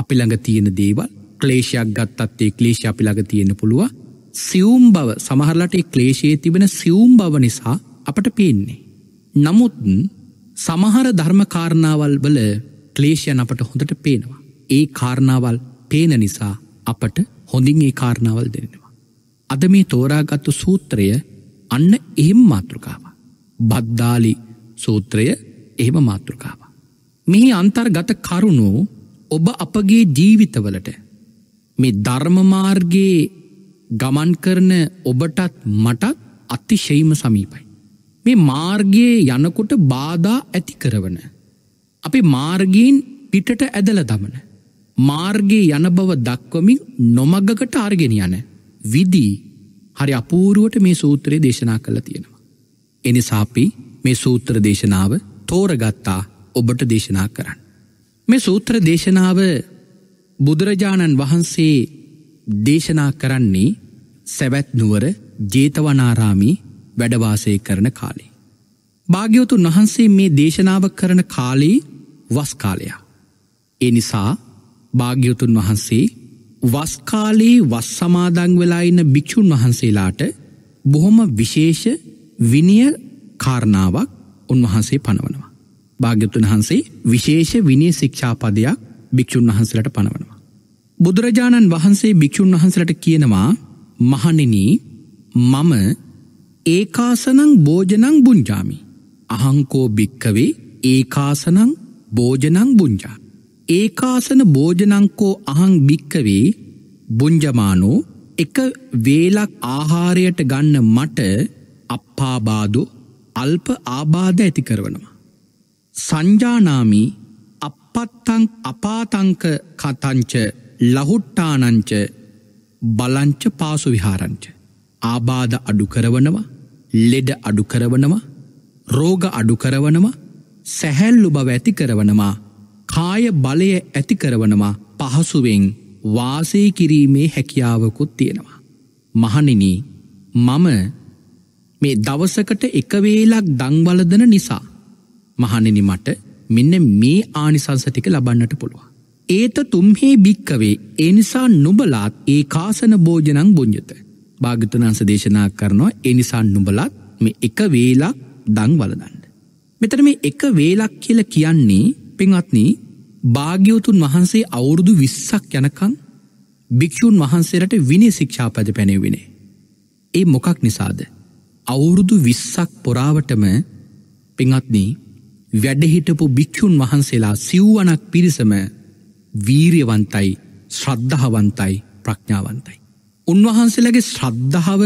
අපි ළඟ තියෙන දේවල් ක්ලේෂයක් ගත්තත්තේ ක්ලේෂ අපි ළඟ තියෙන පුළුව සියුම් බව සමහරලට ක්ලේෂයේ තිබෙන සියුම් බව නිසා අපට පේන්නේ. නමුත් සමහර ධර්මකාරණාවල් වල ක්ලේෂයන් අපට හොඳට පේනවා. ඒ කාරණාවල් පේන නිසා අපට හොඳින් ඒ කාරණාවල් දෙනවා. අද මේ තෝරාගත්තු සූත්‍රය අන්න එහෙම මාතෘකාව. බද්දාලි සූත්‍රය එහෙම මාතෘකාව. මෙහි අන්තර්ගත කරුණු ඔබ අපගේ ජීවිතවලට මේ ධර්මමාර්ගයේ ගමන් කරන ඔබටත් මටත් අතිශයිම සමීපයි. මේ මාර්ගයේ යනකොට බාධා ඇති කරවන. අපේ මාර්ගයෙන් පිටට ඇදල දමන. මාර්ගයේ යන බව දක්වමින් නොමගකට ආර්ගෙන යන විදී හරි අපූරුවට මේ සූත්‍රයේ දේශනා කළ තියෙනවා. එනිසාපි මේ සූත්‍ර දේශනාව තෝරගත්තා ඔබට දේශනා කරන්න. මේ සූත්‍ර දේශනාව බුදුරජාණන් වහන්සේ දේශනා කරන්නේ සැවැත්නුවර ජේතවනාරාමි වැඩවාසය කරන කාලේ. භාග්‍යවතුන් වහන්සේ මේ දේශනාව කරන කාලේ වස්කාලයා. ඒ නිසා භාග්‍යවතුන් වහන්සේ වස්කාලයේ වස් සමාදං වෙලාඉන්න භික්‍ෂූන් වහන්සේලාට බොහොම විශේෂ විනිය කාරණාවක් උන්වහන්සේ පනවනවා. භාග්‍යතුන් වහන්සේ විශේෂ විනී ශික්ෂාපදයක් භික්‍ෂූන් වහන්සලට පනවනවා. බුදුරජාණන් වහන්සේ භික්‍ෂූන් වහන්සලට කියනවා මහනිනී මම ඒකාසනං භෝජනං බුංජාමි අහංකෝ භික්කවේ ඒකාසනං භෝජනං බුංජා. ඒකාසන භෝජනංකෝ අහං භික්කවේ බුංජමානෝ එක වේලක් ආහාරයට ගන්න මට අප්පාබාදු අල්ප ආබාධ ඇති කරවනවා. සංජානාමි අපපත්තං අපාතංක කතංච ලහුට්ටානංච බලංච පාසු විහාරංච. ආබාධ අඩුකරවනවා ලෙඩ අඩුකරවනවා රෝග අඩුකරවනවා සැහැල්ලු බව ඇති කරවනවා කාය බලය ඇති කරවනවා පහසුවෙන් වාසය කිරීමේ හැකියාවකුත් තියෙනවා. මහනිනි මම මේ දවසකට එකවේලක් දංවලදන නිසා මහනෙනි මට මෙන්න මේ ආනිසංසතික ලබන්නට පුළුවන්. ඒත තුම්හේ භික්කවේ එනිසා නුබලාත් ඒ කාසන භෝජනං බොං්ජත. භාගතනංස දේශනා කරනවා එනිසා නුබලත් මේ එක වේලක් දං වලදන්න. මෙතන මේ එක වේලක් කියල කියන්නේ පෙන්වත්නී භාග්‍යවතුන් වහන්සේ අවුරුදු විස්සක් යනකං භික්‍ෂූන් වහන්සේට විනි ශික්ෂාපද පැනවිනේ. ඒ මොකක් නිසාද. අවුරුදු විස්සක් පොරාවටම පෙන්වත්නී වැඩහිටපු භික්‍ෂූන් වහන්සේලා සිව්වනක් පිරිසම වීරයවන්තයි ශ්‍රද්ධහවන්තයි ප්‍රඥාවන්තයි. උන්වහන්සේලගේ ශ්‍රද්ධාව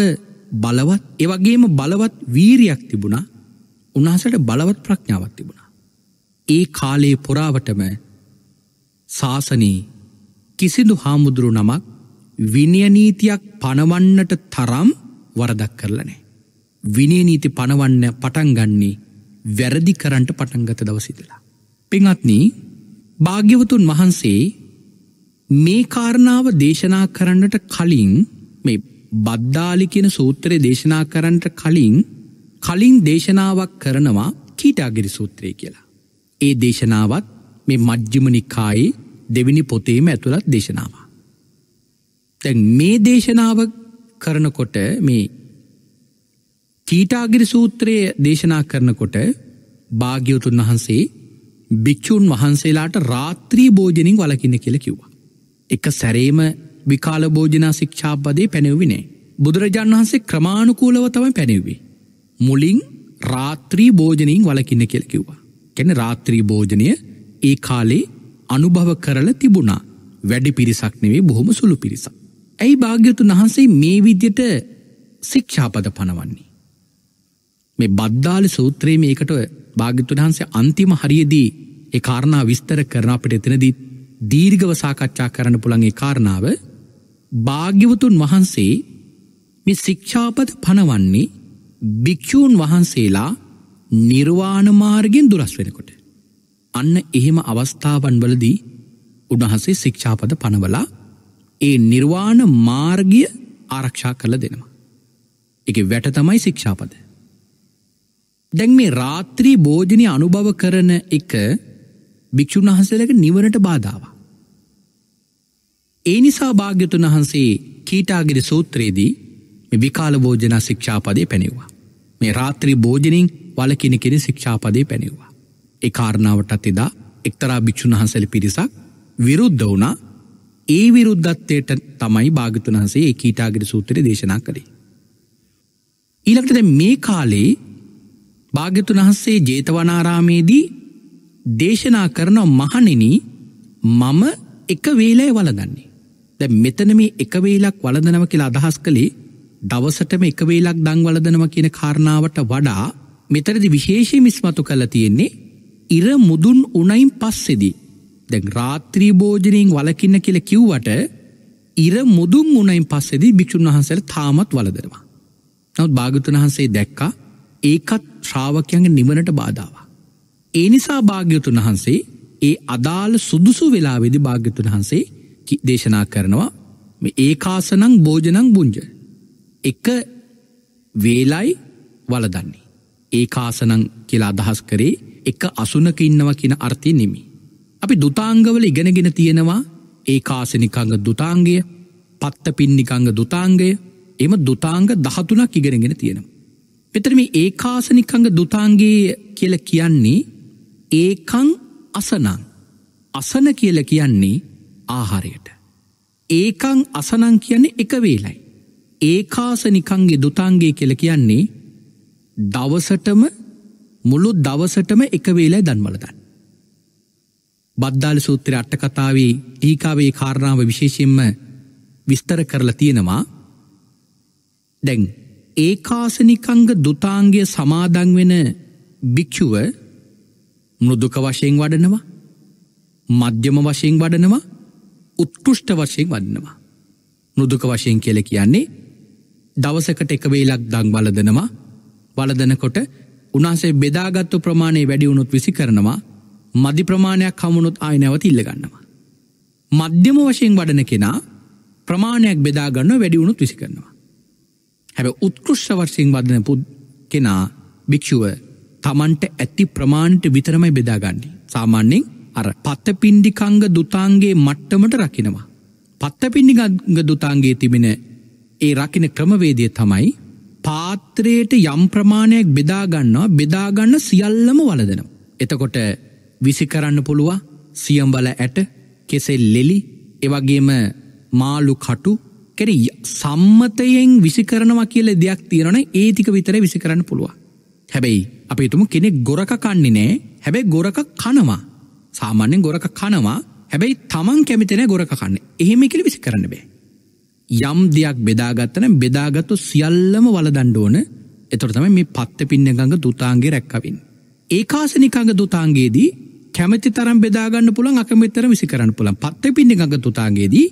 බලවත් එවගේම බලවත් වීරයක් තිබුණා උන්හසට බලවත් ප්‍රඥාවක් තිබුණා. ඒ කාලයේ පොරාවටම ශාසනී කිසිදු හාමුදුරු නමක් විනියනීතියක් පණවන්නට තරම් වරදක් කරලනෑ. විනයනීති පණවන්න පටන්ගන්නේ වැරදි කරන්ට පටන්ගත දවසිදලා. පෙන්ත්න භාග්‍යවතුන් වහන්සේ මේ කාරණාව දේශනා කරන්නට කලින් මේ බද්ධාලි කියෙන සූත්‍රය දේශනා කරන්නට කලින් කලින් දේශනාවක් කරනවා කීටාගිරි සූත්‍රය කියලා. ඒ දේශනාවත් මේ මජ්්‍යමනිකායි දෙවිනි පොතේම ඇතුළත් දේශනාව. තැන් මේ දේශනාව කරනකොට මේ කීටාගිරි සූත්‍රයේ දේශනා කරනකොට භාග්‍යවතුන් වහන්සේ භික්‍ෂූන් වහන්සේලාට රාත්‍රී භෝජනින් වලකින්න කියල කිව්වා. එක සැරේම විකාල භෝජනා ශික්ෂාපදේ පැනවවිනේ. බුදුරජාන් වහන්සේ ක්‍රමාණුකූලව තම පැනෙව්වේ. මුලින් රාත්‍රී භෝජනයෙන් වලකින්න කියල කිව්වා. කැන රාත්‍රී භෝජනය ඒ කාලේ අනුභව කරල තිබුණා වැඩි පිරිසක් නෙවේ බොහොම සුළු පිරිසක්. ඇයි භාග්‍යතුන් වහන්සේ මේ විද්‍යට ශික්ෂාපද පනවන්නේ. මේ බද්ධාල සූත්‍රයේ මේකට භාගිතුන් වහන්සේ අන්තිම හරියදී ඒ කාරණා විස්තර කරන අපිට එතනදී දීර්ඝව සාකච්ඡා කරන්න පුළුවන් ඒ කාරණාව භාග්‍යවතුන් වහන්සේ මේ ශික්ෂාපද පනවන්නේ භික්ෂූන් වහන්සේලා නිර්වාණ මාර්ගෙන් දුරස් වෙනකොට අන්න එහෙම අවස්ථාවන් වලදී උන්වහන්සේ ශික්ෂාපද පනවලා ඒ නිර්වාණ මාර්ගය ආරක්ෂා කරලා දෙනවා. ඒකේ වැට තමයි ශික්ෂාපද. දැන් මේ රාත්‍රී භෝජනය අනුභව කරන එක භික්‍ෂූන් වහන්සේලක නිවනට බාධාවා. ඒ නිසා භාග්‍යතුන් වහන්සේ කීටාගිරි සූත්‍රයේදී විකාල භෝජනා ශික්ෂාපදය පැනෙව්වා. මේ රාත්‍රී භෝජනින් වලකින කෙන ශික්ෂාපදය පැනෙව්වා. ඒ කාරණාවටත් එදා එක්තරා භික්‍ෂූන් වහන්සල පිරිසක් විරුද්ධ වුණා ඒ විරුද්ධත්වයට තමයි භාගතුන් වහන්සේ ඒ කීටාගිරි සූත්‍රය දේශනා කරේ. ඊළඟට දැන් මේ කාලේ භාග්‍යතුන් වහන්සේ ජේතවනාරාමේදී දේශනා කරන මහණෙන මම එක වේලයි වලදන්නේ. දැ මෙතන මේ එක වේලක් වලදනව කියලා අදහස් කළේ දවසටම එක වේලක් දං වලදනව කියන කාරණාවට වඩා මෙතරදි විශේෂය මිස්මතු කළ තියෙන්නේ ඉර මුදුන් උනයිම් පස්සෙදී. දැ රාත්‍රී භෝජනයෙන් වලකින්න කියල කිව්වට ඉර මුදුම් උනයිම් පස්සෙදී භික්‍ෂන් වහන්සර තාමත් වලදනවා. නවත් භාගතුන් වහන්සේ දැක්කා ඒකත් ශ්‍රාවකයන්ගේ නිවනට බාධාව. ඒ නිසා භාග්‍යතුන් වහන්සේ ඒ අදාළ සුදුසු වෙලා වෙදි භාග්‍යතුන් වහන්සේ දේශනා කරනවා ඒකාසනං භෝජනං බුංජ එක වේලයි වලදන්නේ. ඒකාසනං කියලා අදහස් කරේ එක අසුනක ඉන්නවා කියන අර්ථය නෙමි. අපි දුතාංගවල ඉගෙනගෙන තියෙනවා ඒකාසනිකංග දුතාංගය පත්ත පින්නිකංග දුතාංගය එම දුතාංග දහතුනක් ඉගෙනගෙන තියෙනවා. එතර මේ ඒකාසනිකංග දුතාන්ගේ කියල කියන්නේ ඒකං අසනං අසන කියල කියන්නේ ආහාරයට. ඒකං අසනං කියන්නේ එක වේලයි. ඒකාසනිකංගේ දුතාන්ගේ කියල කියන්නේ දවසටම මුළු දවසටම එක වේලයි දන්වලදන්න. බද්ධාල සූත්‍ර අට්ටකතාවේ ඒකාවේ කාරණාව විශේෂයෙන්ම විස්තර කරලා තියෙනවා දැන් ඒකාසනිකංග දුතාංගය සමාදංවෙන භික්‍ෂුව මෘදුක වශයෙන් වඩනවා මධ්‍යම වශයෙන් වඩනවා උත්කෘෂ්ට වශයෙන් වඩනවා මෘදුක වශයෙන් කියල කියන්නේ දවසකට එකවේලක් දං බලදනවා වලදනකොට උනාසේ බෙදාගත්තු ප්‍රමාණය වැඩි වුණුත් විසි කරනවා මධි ප්‍රමාණයක් හමුණුත් ආය නැවත ඉල්ලගන්නවා. මධ්‍යම වශයෙන් වඩන කෙනා ප්‍රමාණයක් බෙදාගන්න වැඩි වුණුත් විසි කරනවා. හැබ උත්කෘෂ්ට වර්ශයෙන් වදන පුද් කෙනා භික්‍ෂුව තමන්ට ඇති ප්‍රමාණ්ට විතරමයි බෙදාගන්නේ. සාමාන්‍යෙන් අර පත්ත පින්ඩිකංග දුතාන්ගේ මට්ටමට රකිනවා. පත්ත පින්ඩිගංග දුතාන්ගේ තිබෙන ඒ රකින ක්‍රමවේදය තමයි පාත්‍රයට යම් ප්‍රමාණයක් බෙදාගන්නවා බෙදාගන්න සියල්ලම වලදනම්. එතකොට විසි කරන්න පුළුව සියම්බල ඇට කෙසෙල් ලෙලි එවගේම මාලු කටු කෙරෙයි සම්මතයෙන් විසි කරනවා කියල දෙයක් තියෙනන ඒතික විතර විසි කරන්න පුළුව. හැබැයි අප තුම කෙනෙ ගොරක කන්නේ නෑ හැබැයි ගොරක කනවා සාමාන්‍යෙන් ගොරක කනවා හැබැයි තමන් කැමිතෙන ගොරක කන්න එහෙම කෙළ විසි කරන්න බෑ. යම් දෙයක් බෙදාගත්තන බෙදාගත්තු සියල්ලම වලදණ්ඩෝන එතොර තම මේ පත්ත පින්න ගඟ දුතාන්ගේ රැක්කවින්. ඒකාසනිකංග දුතාන්ගේදී කැමති තරම් බෙදාගන්න පුළන් අකමතර විසි කරන්න පුළන් පත්ත පින්න ගඟ තුතාන්ගේදී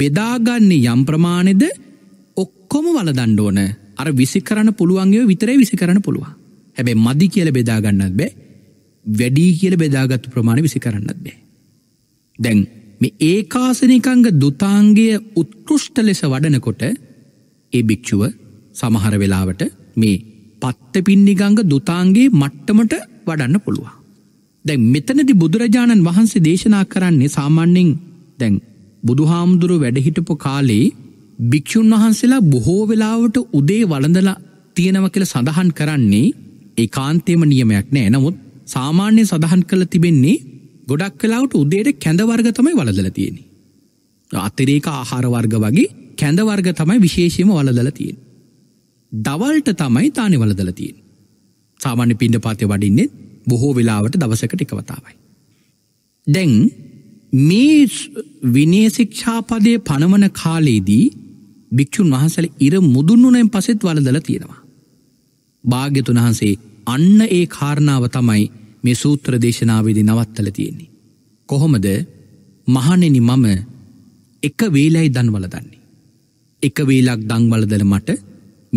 බෙදාගන්නේ යම් ප්‍රමාණෙද ඔක්කොම වලදන්න ඕන අර විසි කරන්න පුළුවන්ගේ විතරයි විසි කරන්න පුළුව හැබැ මදි කියල බෙදාගන්නත් බෑ වැඩී කියල බෙදාගත්තු ප්‍රමාණ විසි කරන්නත් බෑ දැන් මේ ඒකාසනිකංග දුතාන්ගේ උත්කෘෂ්ට ලෙස වඩනකොට ඒ භික්‍ෂුව සමහර වෙලාවට මේ පත්ත පින්නිගංග දුතාන්ගේ මට්ටමට වඩන්න පුළුවන්. දැන් මෙතනති බුදුරජාණන් වහන්සේ දේශනා කරන්නේ සාමාන්‍යෙන් දැන් බුදුහාමුදුරු වැඩහිටපු කාලේ භික්‍ෂූන් වහන්සේලා බොහෝ වෙලාවට උදේ වළඳල තියෙනව කියල සඳහන් කරන්නේ ඒ කාන්තේම නියමයක් නෑ නමුත් සාමාන්‍ය සඳහන් කළ තිබෙන්නේ ගොඩක් කලාවට උදේට කැඳවර්ග තමයි වලදල තියෙන. අත්තරේක ආහාරවර්ග වගේ කැඳවර්ග තමයි විශේෂයම වලදල තියෙන්. දවල්ට තමයි තානෙ වලදල තියෙන්. සාමාන්‍ය පින්ඩ පාතය වඩින්නේ බොහෝ වෙලාවට දවසකට එකවතාවයි. දැන් මේ විනේසික්ෂාපදය පනවන කාලයේදී භික්‍ෂූන් වහන්සල ඉර මුදුන්නුනයෙන් පසෙත් වලදල තියෙනවා. භාග්‍යතුන් වහන්සේ අන්න ඒ කාරණාව තමයි මේ සූත්‍ර දේශනාවේදි නවත්තල තියෙන්නේ. කොහොමද මහනෙනි මම එක වේලයි දන්වල දන්නේ. එක වේලක් දංවලදල මට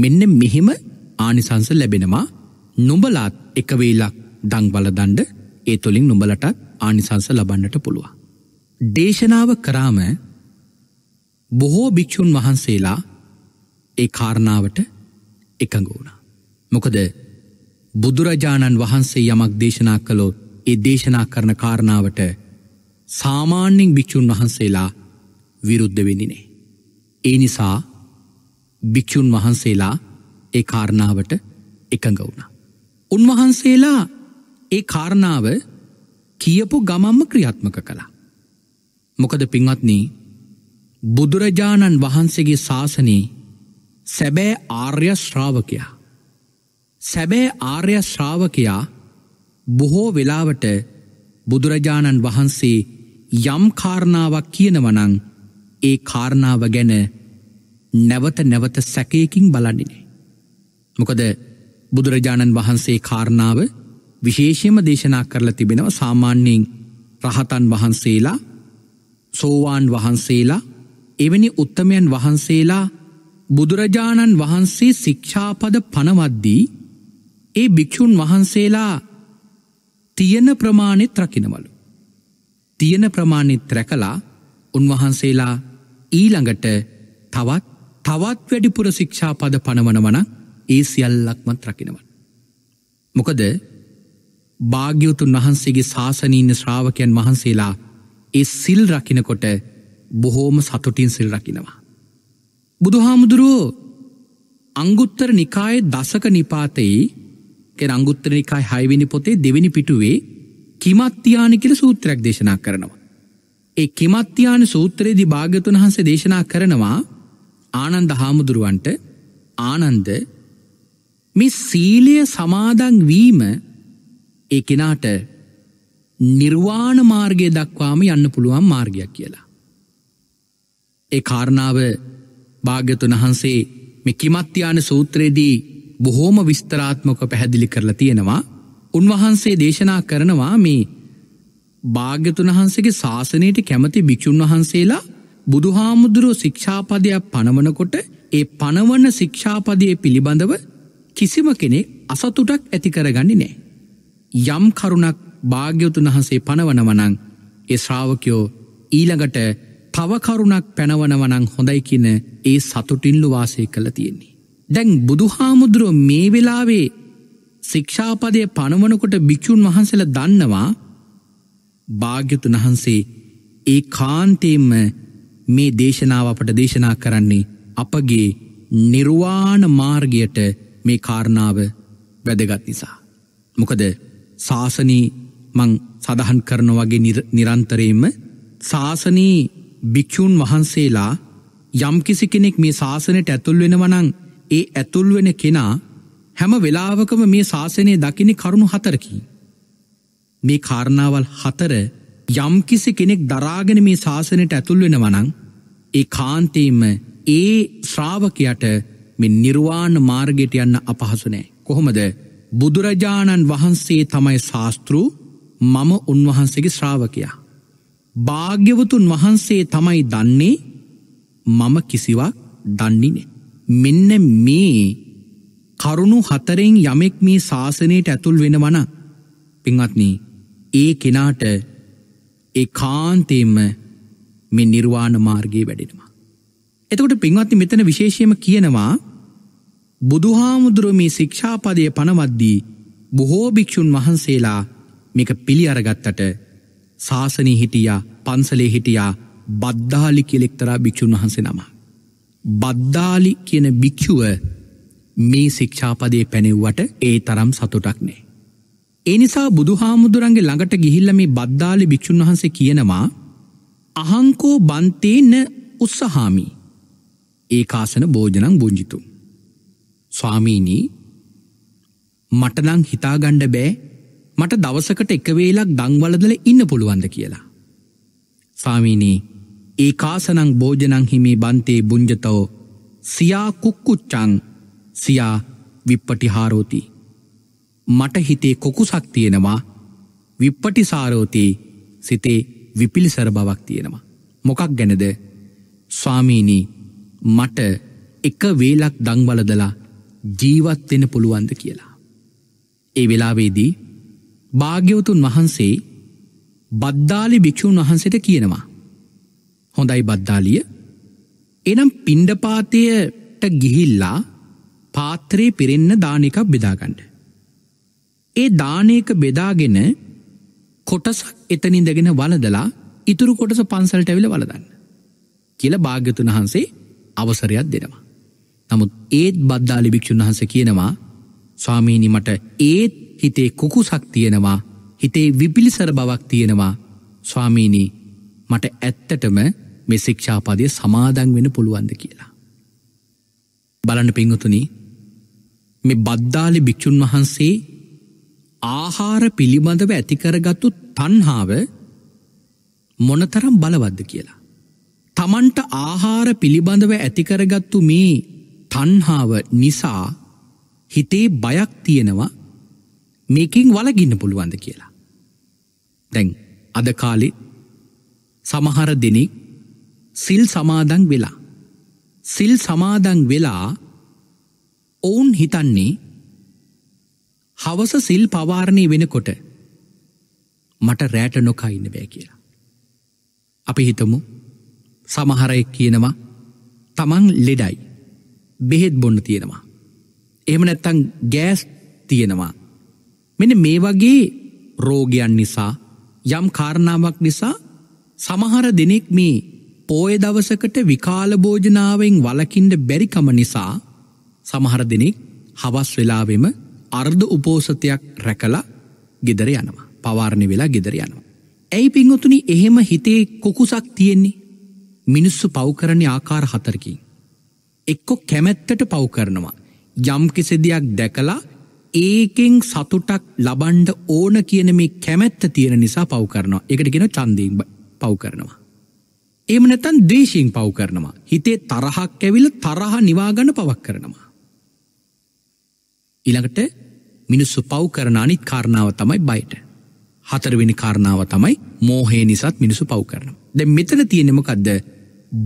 මෙන්න මෙහෙම ආනිසංස ලැබෙනවා නුඹලාත් එක වේලක් දංවලදන්ඩ ඒ තුළින් නුඹලටත් ආනිසංස ලබන්නට පුළුවන්. දේශනාව කරාම බොහෝ භික්‍ෂූන් වහන්සේලා ඒ කාරණාවට එකඟ වුණ. මොකද බුදුරජාණන් වහන්සේ යමක් දේශනා කළෝ ඒ දේශනා කරන කාරණාවට සාමාන්‍යෙන් භික්‍ෂූන් වහන්සේලා විරුද්ධ වෙදිනේ. ඒ නිසා භික්‍ෂූන් වහන්සේලා ඒ කාරණාවට එකඟ වුණ. උන්වහන්සේලා ඒ කාරණාව කියපු ගමම්ම ක්‍රියාත්මක කලා. මොකද පින්වත්නී බුදුරජාණන් වහන්සේගේ ශාසනී සැබෑ ආර්ය ශ්‍රාවකයා. සැබෑ ආර්ය ශ්‍රාවකයා බොහෝ වෙලාවට බුදුරජාණන් වහන්සේ යම් කාරණාවක් කියනවනං ඒ කාරණාව ගැන නැවත නැවත සැකයකින් බලඩිනේ. මොකද බුදුරජාණන් වහන්සේ කාරණාව විශේෂයම දේශනා කරලා තිබෙනව සාමාන්‍යයෙන් රහතන් වහන්සේලා සෝවාන් වහන්සේලා එවැනි උත්තමයන් වහන්සේලා බුදුරජාණන් වහන්සේ ශික්ෂාපද පනවද්දී ඒ භික්‍ෂූන් වහන්සේලා තියන ප්‍රමාණෙත් රකිනවලු. තියන ප්‍රමාණෙත් රැකලා උන්වහන්සේලා ඊළඟට තවත් තවත් වැඩිපුර ශික්ෂාපද පනවනවන ඒ සියල්ලක්මත් රකිනවන්. මොකද භාග්‍යවතුන් වහන්සේගේ ශාසනීන ශ්‍රාවකයන් වහන්සේලා ඒ සිල් රකිනකොට බොහෝම සතුටින් සිල් රකිනවා. බුදුහාමුදුරුවෝ අංගුත්තර නිකායේ දසක නිපාතයේ කෙන අංගුත්තර නිකායි හයවිනි පොතේ දෙවිනි පිටුවේ කිමත්තියාන කියල සූත්‍රයක් දේශනා කරනවා. ඒ කිමත්තියාන සූත්‍රයේදි භාගතුන් වහන්සේ දේශනා කරනවා ආනන්ද හාමුදුරුවන්ට ආනන්ද මේ සීලිය සමාදන් වීම ඒ කෙනාට නිර්වාණ මාර්ගය දක්වාම යන්න පුළුවන් මාර්ගයක් කියලා. ඒ කාරණාව භාග්‍යතුන් වහන්සේ මෙකිමත්්‍යයාන සූත්‍රයේදී බොහෝම විස්තරාත්මක පැහැදිලි කරලා තියෙනවා උන්වහන්සේ දේශනා කරනවා මේ භාග්‍යතුන් වහන්සේගේ ශාසනයට කැමති භික්‍ෂූන් වහන්සේලා බුදුහාමුදුරුව ශික්ෂාපදයක් පණවනකොට ඒ පණවන ශික්ෂාපදය පිළිබඳව කිසිම කෙනෙ අසතුටක් ඇති කරගනි නෑ. යම් කරුණක් භාග්‍යවතුන් වහන්සේ පනවනවනං ඒ ශ්‍රාවකයෝ ඊළඟට තවකරුණක් පැනවනවනං හොඳයිකින ඒ සතුටින්ලු වාසය කළ තියෙන්නේ. දැන් බුදුහාමුදුරුව මේ වෙලාවේ ශික්ෂාපදය පනවනකොට භික්‍ෂූන් වහන්සල දන්නවා භාග්‍යතුන් වහන්සේ ඒ කාන්තේම මේ දේශනාව අපට දේශනා කරන්නේ අපගේ නිර්වාණ මාර්ගයට මේ කාරණාව වැදගත් නිසා. මොකද ශාසනී මං සඳහන් කරන වගේ නිරන්තරයම ශාසනී භික්‍ෂූන් වහන්සේලා යම්කිසි කෙනෙක් මේ ශාසනයට ඇතුල් වෙනවනං ඒ ඇතුල් වෙන කෙනා හැම වෙලාවකම මේ ශාසනය දකිනෙ කරුණු හතරකි. මේ කාරණාවල් හතර යම්කිසි කෙනෙක් දරාගෙන මේ ශාසනයට ඇතුල් වෙන වනං ඒ කාන්තේම ඒ ශ්‍රාවකයට මෙ නිර්වාණ මාර්ගෙට යන්න අපහසුනෑ කොහොමද බුදුරජාණන් වහන්සේ තමයි ශාස්තෘූ මම උන්වහන්සේගේ ශ්‍රාවකයා. භාග්‍යවතුන් වහන්සේ තමයි දන්නේ මම කිසිවක් දන්නේනේ. මෙන්න මේ කරුණු හතරෙන් යමෙක් මේ ශාසනයට ඇතුල් වෙනවන පින්වත්නී ඒ කෙනාට ඒ කාන්තේම මේ නිර්වාණ මාර්ගයේ වැඩෙනවා. එතකොට පින්වත්ති මෙතන විශේෂයම කියනවා බුදුහාමුදුරුව මේ ශික්ෂාපදය පනවද්දී බොහෝ භික්‍ෂූන් වහන්සේලා මේක පිළි අරගත්තට ශාසනය හිටියා පන්සලේ හිටියා බද්ධාලි කෙලෙක්තරා භික්‍ෂූන් වහන්සේ නම. බද්ධාලි කියන භික්‍ෂුව මේ ශික්ෂාපදය පැනෙව්වට ඒ තරම් සතුටක් නෑ. එනිසා බුදුහාමුදුරන්ගේ ළඟට ගිහිල්ල මේ බද්ධාලි භික්‍ෂූන් වහන්සේ කියනවා අහංකෝ බන්තේන උත්සහාමි ඒකාසන භෝජනං බෝජිතු. ස්වාමීනී මටනං හිතාගණ්ඩ බෑ මට දවසකට එකවේලක් දංවලදල ඉන්න පුළුවන්ද කියලා. ස්වාමීනී ඒ කාසනං භෝජනං හිමි බන්තේ බුංජතෝ සියා කුක්කුච්චං සියා විප්පටිහාරෝති. මට හිතේ කොකුසක් තියෙනවා විප්පටිසාරෝතී සිතේ විපිලිසර බවක් තියෙනවා. මොකක් ගැනද ස්වාමීනී මට එක වේලක් දංවලදලා ජීවත්වෙන පුළුවන්ද කියලා. ඒ වෙලාවේදී භාග්‍යවතුන් වහන්සේ බද්දාලි භික්‍ෂූන් වහන්සට කියනවා. හොඳයි බද්දාලිය එනම් පිණ්ඩපාතයට ගිහිල්ලා පාත්‍රයේ පිරෙන්න දානකක් බෙදාගණ්ඩ. ඒ දානයක බෙදාගෙන කොටසක් එතනින්දගෙන වලදලා ඉතුරු කොටස පන්සල්ට ඇවිල වලදන්න. කියල භාග්‍යතුන් වහන්සේ අවසරයක් දෙනවා. නමුත් ඒත් බද්ධාලි භික්‍ෂූන් වහස කියනවා ස්වාමීනි මට ඒත් හිතේ කුකුසක් තියෙනවා හිතේ විපිලිසර බවක් තියෙනවා ස්වාමීනී මට ඇත්තටම මේ ශික්ෂාපදය සමාදන් වෙන පුළුවන්ද කියලා. බලන්න පිංහතුනි මේ බද්ධාලි භික්‍ෂූන් වහන්සේ ආහාර පිළිබඳව ඇතිකරගත්තු තන්හාාව මොනතරම් බලවද්ද කියලා. තමන්ට ආහාර පිළිබඳව ඇතිකරගත්තු මේ තන්හාාව නිසා හිතේ බයක් තියෙනවා මේකින් වලගින්න පුළුවන්ද කියලා. දැන් අද කාලෙ සමහර දෙනෙක් සිල් සමාදන් වෙලා. සිල් සමාදන් වෙලා ඔවුන් හිතන්නේ හවස සිල් පවාරණය වෙනකොට මට රෑට නොකයින්න බෑ කියලා. අපි හිතමු සමහරය කියනවා තමන් ලෙඩයි බෙහෙත් බොන්න තියෙනවා. එහම නැත්තං ගෑස් තියෙනවා මෙන මේ වගේ රෝගයන් නිසා යම් කාරණාවක් නිසා සමහර දෙනෙක් මේ පෝය දවසකට විකාලභෝජනාවෙන් වලකින්ට බැරිකම නිසා සමහර දෙනෙක් හවස් වෙලාවෙම අර්ධ උපෝසතයක් රැකලා ගෙදර යනවා පවාරණ වෙලා ගෙදර යනවා. ඇයි පිංහතුනි එහෙම හිතේ කොකුසක් තියෙන්නේ මිනිස්සු පෞකරණ ආකාර හතරකින්. එක්කො කැමැත්තට පව් කරනවා යම්කිසි දෙයක් දැකලා ඒකෙන් සතුටක් ලබන්ඩ ඕන කියන මේ කැමැත්ත තියෙන නිසා පව් කරනවා එකටගෙන චන්දීම් පව් කරනවා. එම නැතන් දේශීෙන් පව් කරනවා හිතේ තරහක් ඇවිල තරහ නිවාගන්න පවක් කරනවා. ඉළඟට මිනිස්සු පව් කරන අනිත් කාරණාව තමයි බයිට. හතරවෙනි කාරණාව තමයි මෝහේ නිසාත් මිනිසු පව් කරන. ද මෙතන තියෙනෙමකක්ද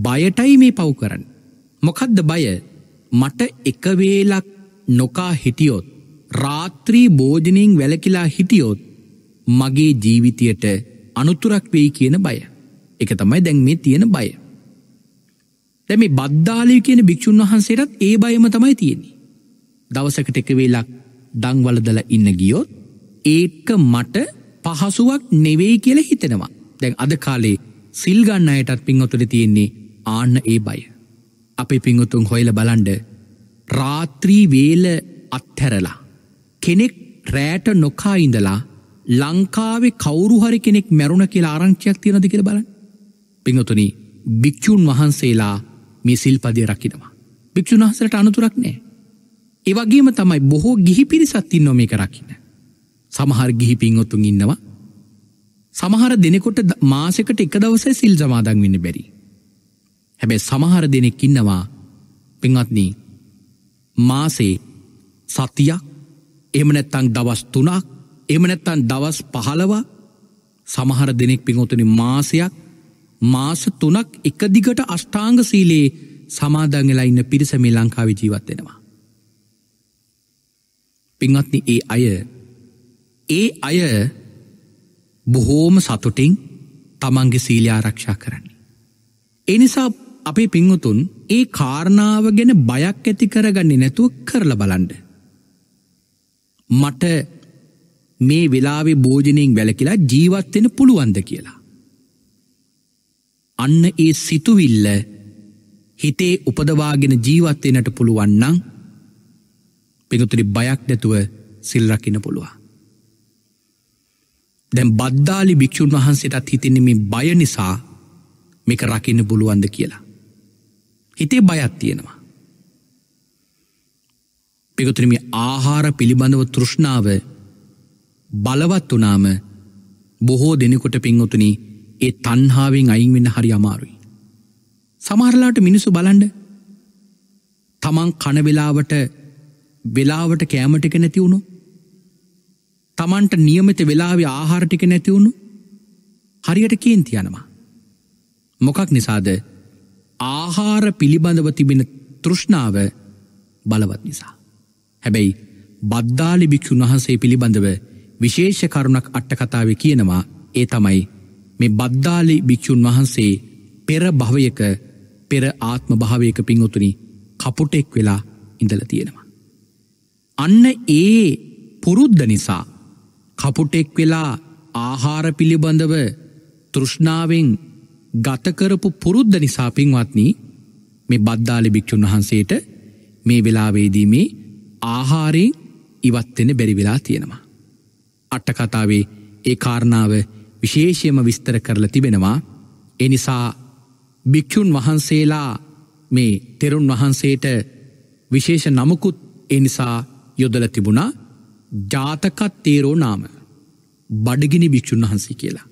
බයටයි මේ පව් කරන්න. මොකක්ද බය මට එකවේලක් නොකා හිටියොත් රාත්‍රී භෝජනයෙන් වැලකිලා හිටියොත් මගේ ජීවිතයට අනුතුරක් වෙයි කියන බය. එක තමයි දැන් මේ තියෙන බය. දැ මේ බද්ධාලය කියන භික්‍ෂූන් වහන්සේටත් ඒ බයම තමයි තියෙනෙ. දවසකට එක වෙලක් දංවලදල ඉන්න ගියොත් ඒක මට පහසුවක් නෙවෙයි කියල හිතෙනවා. දැන් අද කාලේ සිල්ගන්න අයටත් පින්වතුට තියෙන්නේ ආන්න ඒ බය. අපේ පිංගුතුන් හොයල බලන්ඩ රාත්‍රී වේල අත්හැරලා කෙනෙක් රෑට නොකා ඉඳලා ලංකාවේ කවුරුහරි කෙනෙක් මැරුණ කියලා ආරංචයක් තියෙනද කියලා බලන්න. පිංහතුනි භික්‍ෂූන් වහන්සේලා මේ සිල්පදය රකිනවා. භික්‍ෂූන් වහසට අනතුරක් නෑ. ඒවගේම තමයි බොහෝ ගිහි පිරිසත්තින් නොමේ කරකින්න. සමහර ගිහි පිංහොතුන් ඉන්නවා. සමහර දෙනෙකොට මාසකට එක දවස සිල් සමාදන් වෙන්න බැරි. හැබැ සමහර දෙනෙක් ඉන්නවා පිංහත්නී මාසේ සතියක් එමනැත්තං දවස් තුනක් එමනැත්තන් දවස් පහලවා සමහර දෙනෙක් පිංහොතන මාසයක් මාස තුනක් එක දිගට අෂ්ඨාංග සීලයේ සමාදංගලා ඉන්න පිරිසමේ ලංකාවි ජීවත්වෙනවා. පිංහත්න ඒ අය ඒ අය බොහෝම සතුටින් තමන්ගේ සීලයාරක්ෂා කරන්න. එනිසා අපේ පිංහතුන් ඒ කාරණාව ගැන බයක් ඇති කරගන්නේ නැතුව කරල බලන්ඩ. මට මේ වෙලාවේ භෝජනයෙන් වැලකිලා ජීවත්වෙන පුළුවන්ද කියලා. අන්න ඒ සිතුවිල්ල හිතේ උපදවාගෙන ජීවත්වෙනට පුළුවන්නම් පිඟතුරි බයක් නැතුව සිල්රකින්න පුළුවන්. දැම් බද්ධාලි භික්‍ෂූන් වහන්සේටත් හිතෙන මේ බය නිසා මේක රකින්න පුළුවන්ද කියලා. හිතේ බයත් තියෙනවා. පිගතුනමි ආහාර පිළිබඳව තෘෂ්ණාව බලවත් වනාම බොහෝ දෙනෙකොට පින්වතුනි ඒ තන්හාාවෙන් අයින්වෙන්න හරි අමාරුයි. සමහරලාට මිනිසු බලන්ඩ තමන් කණවෙලාවට වෙලාවට කෑමටික නැතිවුණු තමන්ට නියමිත වෙලාවේ ආහාරටික නැතිවුණු හරියට කේන්ති යනවා. මොකක් නිසාද ආහාර පිළිබඳව තිබෙන තෘෂ්ණාව බලවත් නිසා. හැබැයි බද්ධාලිභික්‍ෂුන් වහන්සේ පිළිබඳව විශේෂ කරුණක් අට්ටකතාව කියනවා ඒ තමයි මේ බද්ධාලි භික්‍ෂූන් වහන්සේ පෙර භවයක පෙර ආත්ම භාවයක පින්වතුනි කපුටෙක් වෙලා ඉඳල තියෙනවා. අන්න ඒ පුරුද්ධ නිසා කපුටෙක් වෙලා ආහාර පිළිබඳව තෘෂ්ණාවෙන් ගතකරපු පුරුද්ධ නිසා පින්වත්නී මේ බද්ධාලි භික්‍ෂූන් වහන්සේට මේ වෙලාවේදී මේ ආහාරයෙන් ඉවත්වෙන බැරිවෙලා තියෙනවා. අට්ටකතාවේ ඒ කාරණාව විශේෂයම විස්තර කරල තිබෙනවා එනිසා භික්‍ෂූන් වහන්සේලා මේ තෙරුන් වහන්සේට විශේෂ නමකුත් එනිසා යොදල තිබුණා ජාතකත් තේරෝ නාම බඩගිනි භික්‍ෂූන් වහන්සේ කියලා.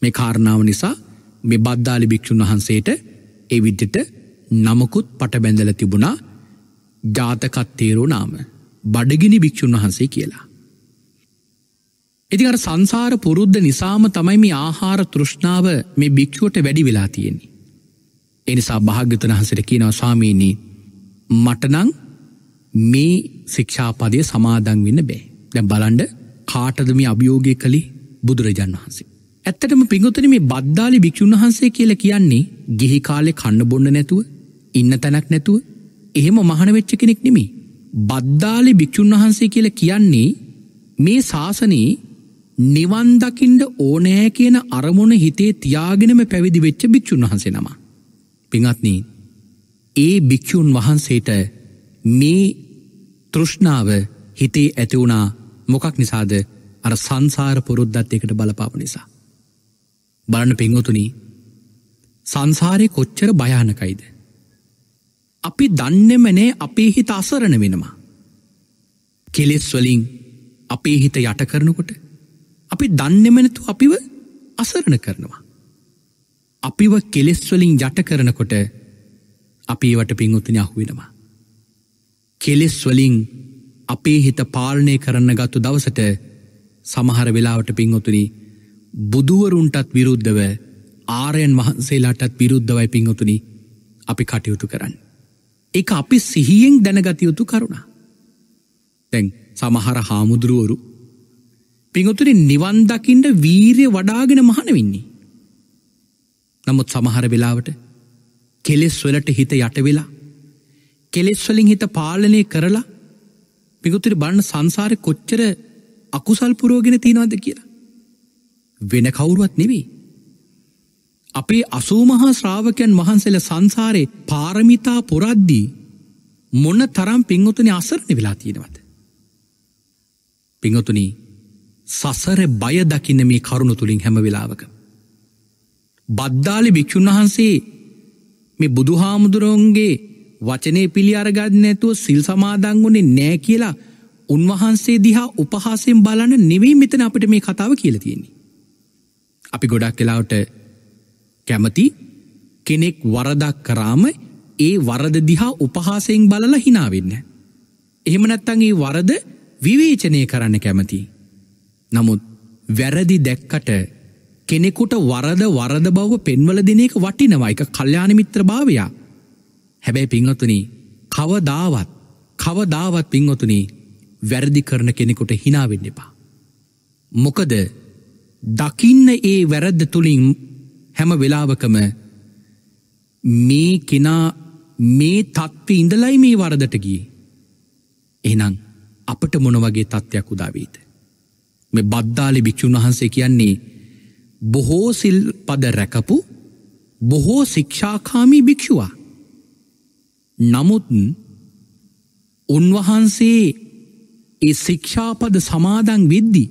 මේ කාරණාව නිසා මේ බද්ධාලි භික්‍ෂූන් වහන්සේට එවිද්දට නමකුත් පට බැඳල තිබුණා ජාතකත් තේරුනාම බඩගිනි භික්‍ෂූන් වහන්සේ කියලා. ඉතිකර සංසාර පුරුද්ධ නිසාම තමයි මේ ආහාර තෘෂ්ණාව මේ භික්‍ෂුවට වැඩි වෙලා තියෙන්නේ. එනිසා භාග්‍යතන හසට කියනව ස්වාමීනී මටනං මේ ශික්ෂාපදය සමාදන් වෙන්න බෑ දැ බලන්ඩ කාටද මේ අභියෝගය කළි බුදුරජාන් වහන්සේ. ඇත්තටම පිගොතන මේ බද්ධාලි භික්‍ෂූන් වහන්සේ කියල කියන්නේ ගිහි කාලෙ කන්න බොන්න නැතුව ඉන්න තැනක් නැතුව එහෙම මහනවෙච්ච කෙනෙක් නෙමේ. බද්ධාලි භික්‍ෂූන් වහන්සේ කියල කියන්නේ මේ ශාසනයේ නිවන්දකින්ට ඕනෑ කියන අරමුණ හිතේ තියාගෙනම පැවිදි වෙච්ච භික්‍ෂූන් වහන්සේ නම. පිංත්නී ඒ භික්‍ෂූන් වහන්සේට මේ තෘෂ්ණාව හිතේ ඇතිවුණා මොකක් නිසාද අර සංසාර පුරුද්ධත් එකට බලපාප නිසා. බලන්න පිංගොතුනි සංසාරය කොච්චර භයානකයිද. අපි දන්නෙමනේ අපේ හිත අසරණ වෙනවා. කෙලෙස්වලින් අපේ හිත යට කරනකොට අපි දන්නෙමනතු අපිව අසරණ කරනවා. අපිව කෙලෙස්වලින් යට කරනකොට අපිවට පින්ගුත්තින අහුවෙනවා. කෙලෙස්වලින් අපේ හිත පාලනය කරන්න ගත්තු දවසට සමහර වෙලාවට පින්ගොතුනි බුදුවරුන්ටත් විරුද්ධව ආරයන් වහන්සේලාටත් විරුද්ධවයි පින්ගොතුනි අපි කටයුතු කරන්න. එක අපි සිහියෙන් දැනගතයුතු කරුණා. තැන් සමහර හාමුදුරුවරු පිංගතුරි නිවන්දකින්ට වීරය වඩාගෙන මහනවෙන්නේ. නමුත් සමහර වෙලාවට කෙලෙස් වලට හිත යටවෙලා කෙලෙස්වලින් හිත පාලනය කරලා පිගුතුරි බන්න සංසාරය කොච්චර අකුසල් පුරෝගෙන තියෙනවාද කියලා. වෙන කවුරුවත් නෙවෙයි අපේ අසූමහා ශ්‍රාවකයන් වහන්සේල සංසාරේ පාරමිතා පුරද්දී මොන්න තරම් පින්වතුනි අසරණ වෙලා තියෙනවද. පිංහතුනි සසර බය දකින්න මේ කරුණු තුළින් හැම වෙලාවක. බද්ධාලි භික්‍ෂූන් වහන්සේ මේ බුදුහාමුදුරුවන්ගේ වචනය පිළි අරගන්න ඇතුව සිල් සමාදංගුණේ නෑ කියලා උන්වහන්සේ දිහා උපහාසෙන් බලන්න නෙවෙයි මෙතන අපිට මේ කතාව කියල තියෙන්නේ. අපි ගොඩක් කලාවට කැමති කෙනෙක් වරදක් කරාම ඒ වරද දිහා උපහාසයෙන් බලලා හිනාවෙන්න. එහෙම නැත්තං ඒ වරද විවේචනය කරන්න කැමති. නමුත් වැරදි දැක්කට කෙනෙකුට වරද වරද බව පෙන්වල දෙන එක වටිනවා එක කල්්‍යාන මිත්‍ර භාවයා. හැබැයි පිංහතුනි කවදාවත් කවදාවත් පිංහොතුනි වැරදි කරන කෙනෙකුට හිනාවෙන්න එපා. මොකද දකින්න ඒ වැරද්ද තුළින් හැම වෙලාවකම මේ කෙනා මේ තත්ත්ව ඉඳලයි මේ වරදටගී. එනම් අපට මොනවගේ තත්ත්වයක් උදාවීද. මෙ බද්ධාලි භික්‍ෂූන් වහන්සේ කියන්නේ බොහෝ සිල් පද රැකපු බොහෝ ශික්ෂාකාමී භික්‍ෂවා. නමුත් උන්වහන්සේ ඒ ශික්ෂාපද සමාදන් විද්දි.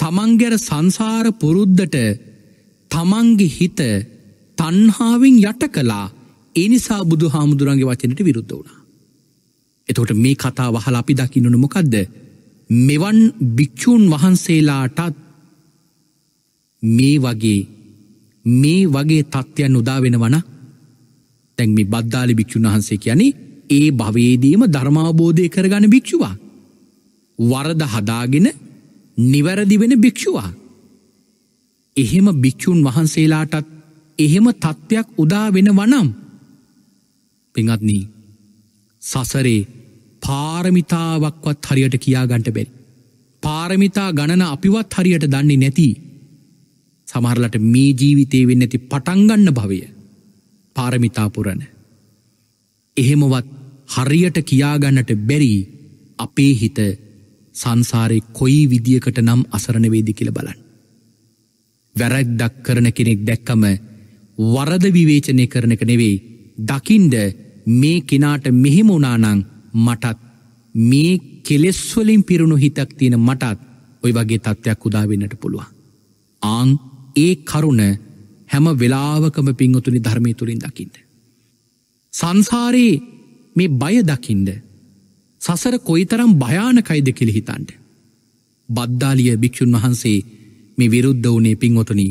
තමන්ගැර සංසාර පුරුද්ධට තමන්ගේ හිත තන්හාාවෙන් යට කලා ඒනිසා බුදු හාමුදුරන්ගේ වචනට විරුද්ධ වුණා. එතකොට මේ කතා වහල අපි දකින්නන මොකක්ද මෙවන් භික්‍ෂූන් වහන්සේලාටත් මේ වගේ මේ වගේ තත්ත්වයන් උදා වෙනවන තැන් මේ බද්ධාලි භික්‍ෂූන් වහන්සේ කියන්නේ ඒ භවේදීම ධර්මාබෝධය කරගන භික්ෂුවා. වරද හදාගෙන නිවැරදි වෙන භික්ෂුවා. එහෙම භික්‍ෂූන් වහන්සේලාටත් එහෙම තත්ත්වයක් උදා වෙන වනම් පිඟත්නී සසරේ පාරමිතාවක්වත් හරියට කියා ගන්ට බැරි. පාරමිතා ගණන අපිවත් හරියට දන්නේ නැති. සමහරලට මේ ජීවිතය වෙන්න ඇති පටන්ගන්න භවය පාරමිතාපුරණ. එහෙමවත් හරියට කියාගන්නට බැරි අපේ හිත සංසාරය කොයි විදිියකට නම් අසරණවේදි කියල බලන්න. වැරැද්දක් කරන කෙනෙක් දැක්කම වරද විවේචනය කරනක නෙවෙයි දකිින්ඩ මේ කෙනාට මෙහෙම උනානං මටත් මේ කෙලෙස්වලින් පිරුණු හිතක් තියෙන මටත් ඔය වගේ තත්ත්වයක් උදාවෙන්නට පුළුවන්. ආං ඒ කරුණ හැම වෙලාවකම පින්වතුනි ධර්මය තුළින් දකිින්ට. සංසාරයේ මේ බය දකිින්ඩ සසර කොයිතරම් භයානකයිද කෙළි හිතන්ට. බද්ධාලිය භික්‍ෂූන් වහන්සේ මේ විරුද්ධ වනේ පින්වතුනී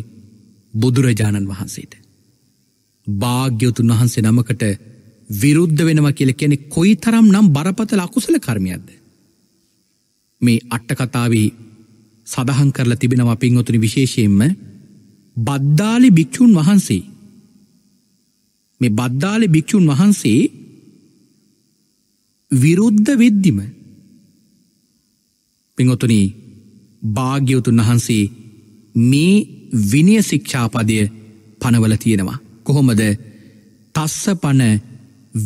බුදුරජාණන් වහන්සේට. භාග්‍යවතුන් වහන්සේ නමකට විරුද්ධ වෙනවා කියල කෙනෙ කොයි තරම් නම් බරපතල අකුසල කර්මයක්ද. මේ අට්ටකතාවේ සඳහන් කරලා තිබෙනවා පින්වතුනි විශේෂයෙන්ම බද්දාලි භික්‍ෂූන් වහන්සේ මේ බද්දාලි භික්‍ෂූන් වහන්සේ විරුද්ධ වෙද්දිම පිංහොතුනී භාග්‍යවතුන් වහන්සේ මේ විනිය ශික්ෂාපදය පනවල තියෙනවා. කොහොමද තස්ස පන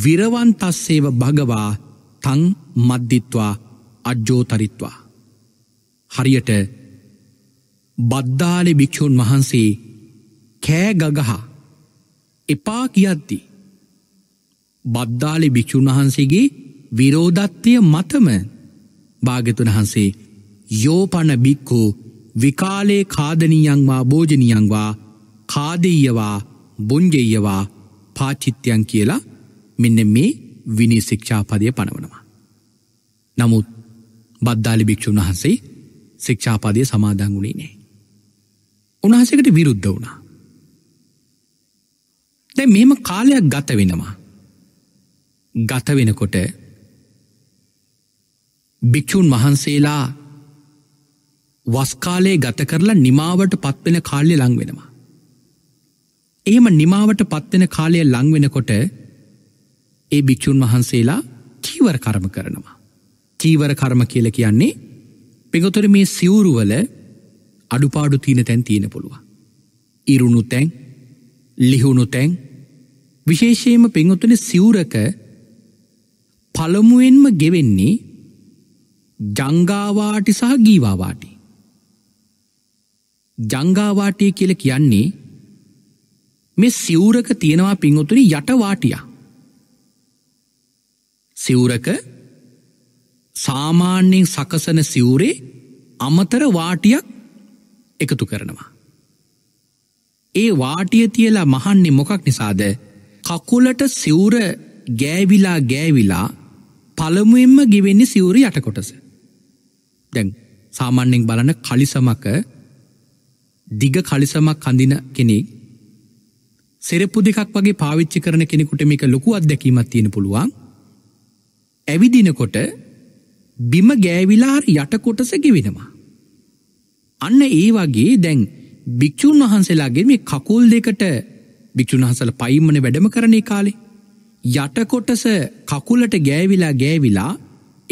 විරවන් තස්සේව භගවා තං මද්දිත්වා අජ්ජෝතරිත්වා. හරියට බද්ධාලි භික්‍ෂූන් වහන්සේ කෑගගහ එපා කියද්දි. බද්ධාලි භික්‍ෂූන් වහන්සේගේ විරෝධත්වය මතම භාගතුන් වහන්සේ යෝපන බික්කෝ විකාලේ කාදනීයංවා භෝජනියංවා කාදෙයවා බොන්ජෙයවා පාචිත්‍යයන් කියලා මෙන්න මේ විනි ශික්ෂාපදය පනවනවා. නමුත් බද්ධාලි භික්‍ෂූන් වහන්සේ ශික්ෂාපදය සමාදංගුණේ නෑ. උන්හන්සකට විරුද්ධ වුණා. දැ මෙම කාලයක් ගත වෙනවා. ගත වෙනකොට භික්‍ෂූන් වහන්සේලා වස්කාලයේ ගත කරලා නිමාවට පත්වෙන කාලය ලංවෙනවා. එහෙම නිමාවට පත්වෙන කාලය ලංවෙනකොට ඒ භික්‍ෂූන් වහන්සේලා චීවර කරම කරනවා. චීවර කරම කියල කියන්නේ පෙගොතර මේ සිවුරුවල අඩුපාඩු තියන තැන් තියෙන පුළුවන්. ඉරුණු තැන් ලිහුණු තැන් විශේෂයම පෙංගොතුන සිවුරක පළමුුවෙන්ම ගෙවෙන්නේ ජංගාවාටි සහ ගීවාවාටි. ජංගාවාටය කියල කියන්නේ මෙ සිවුරක තියෙනවා පිංහොතුනි යටවාටිය සිවුරක සාමාන්‍යයෙන් සකසන සිවුරේ අමතර වාටියක් එකතු කරනවා. ඒ වාටිය තියලා මහන්නේ මොකක් නිසාද කකුලට සිවුර ගෑවිලා ගෑවිලා පළමුුවෙන්ම ගෙවෙන්නේ සිවුර යටකොටස. දැන් සාමාන්‍යෙන් බලන කලිසමක දිග කලිසමක් කඳින කෙනෙක් සෙරප්පු දෙකක් වගේ පාවිච්චි කරන කෙනෙකුට මේක ලොකු අත්දැකීමත් තියෙන පුළුවන් ඇවිදිනකොට බිම ගෑවිලාර යටකොටස ගෙවෙනවා. අන්න ඒ වගේ දැන් භික්‍ෂූන් වහන්සේලාගේ මේ කකුල් දෙකට භික්‍ෂූන් වහසල පයිම්මන වැඩම කරණය කාලේ යටකොටස කකුලට ගෑවිලා ගෑවිලා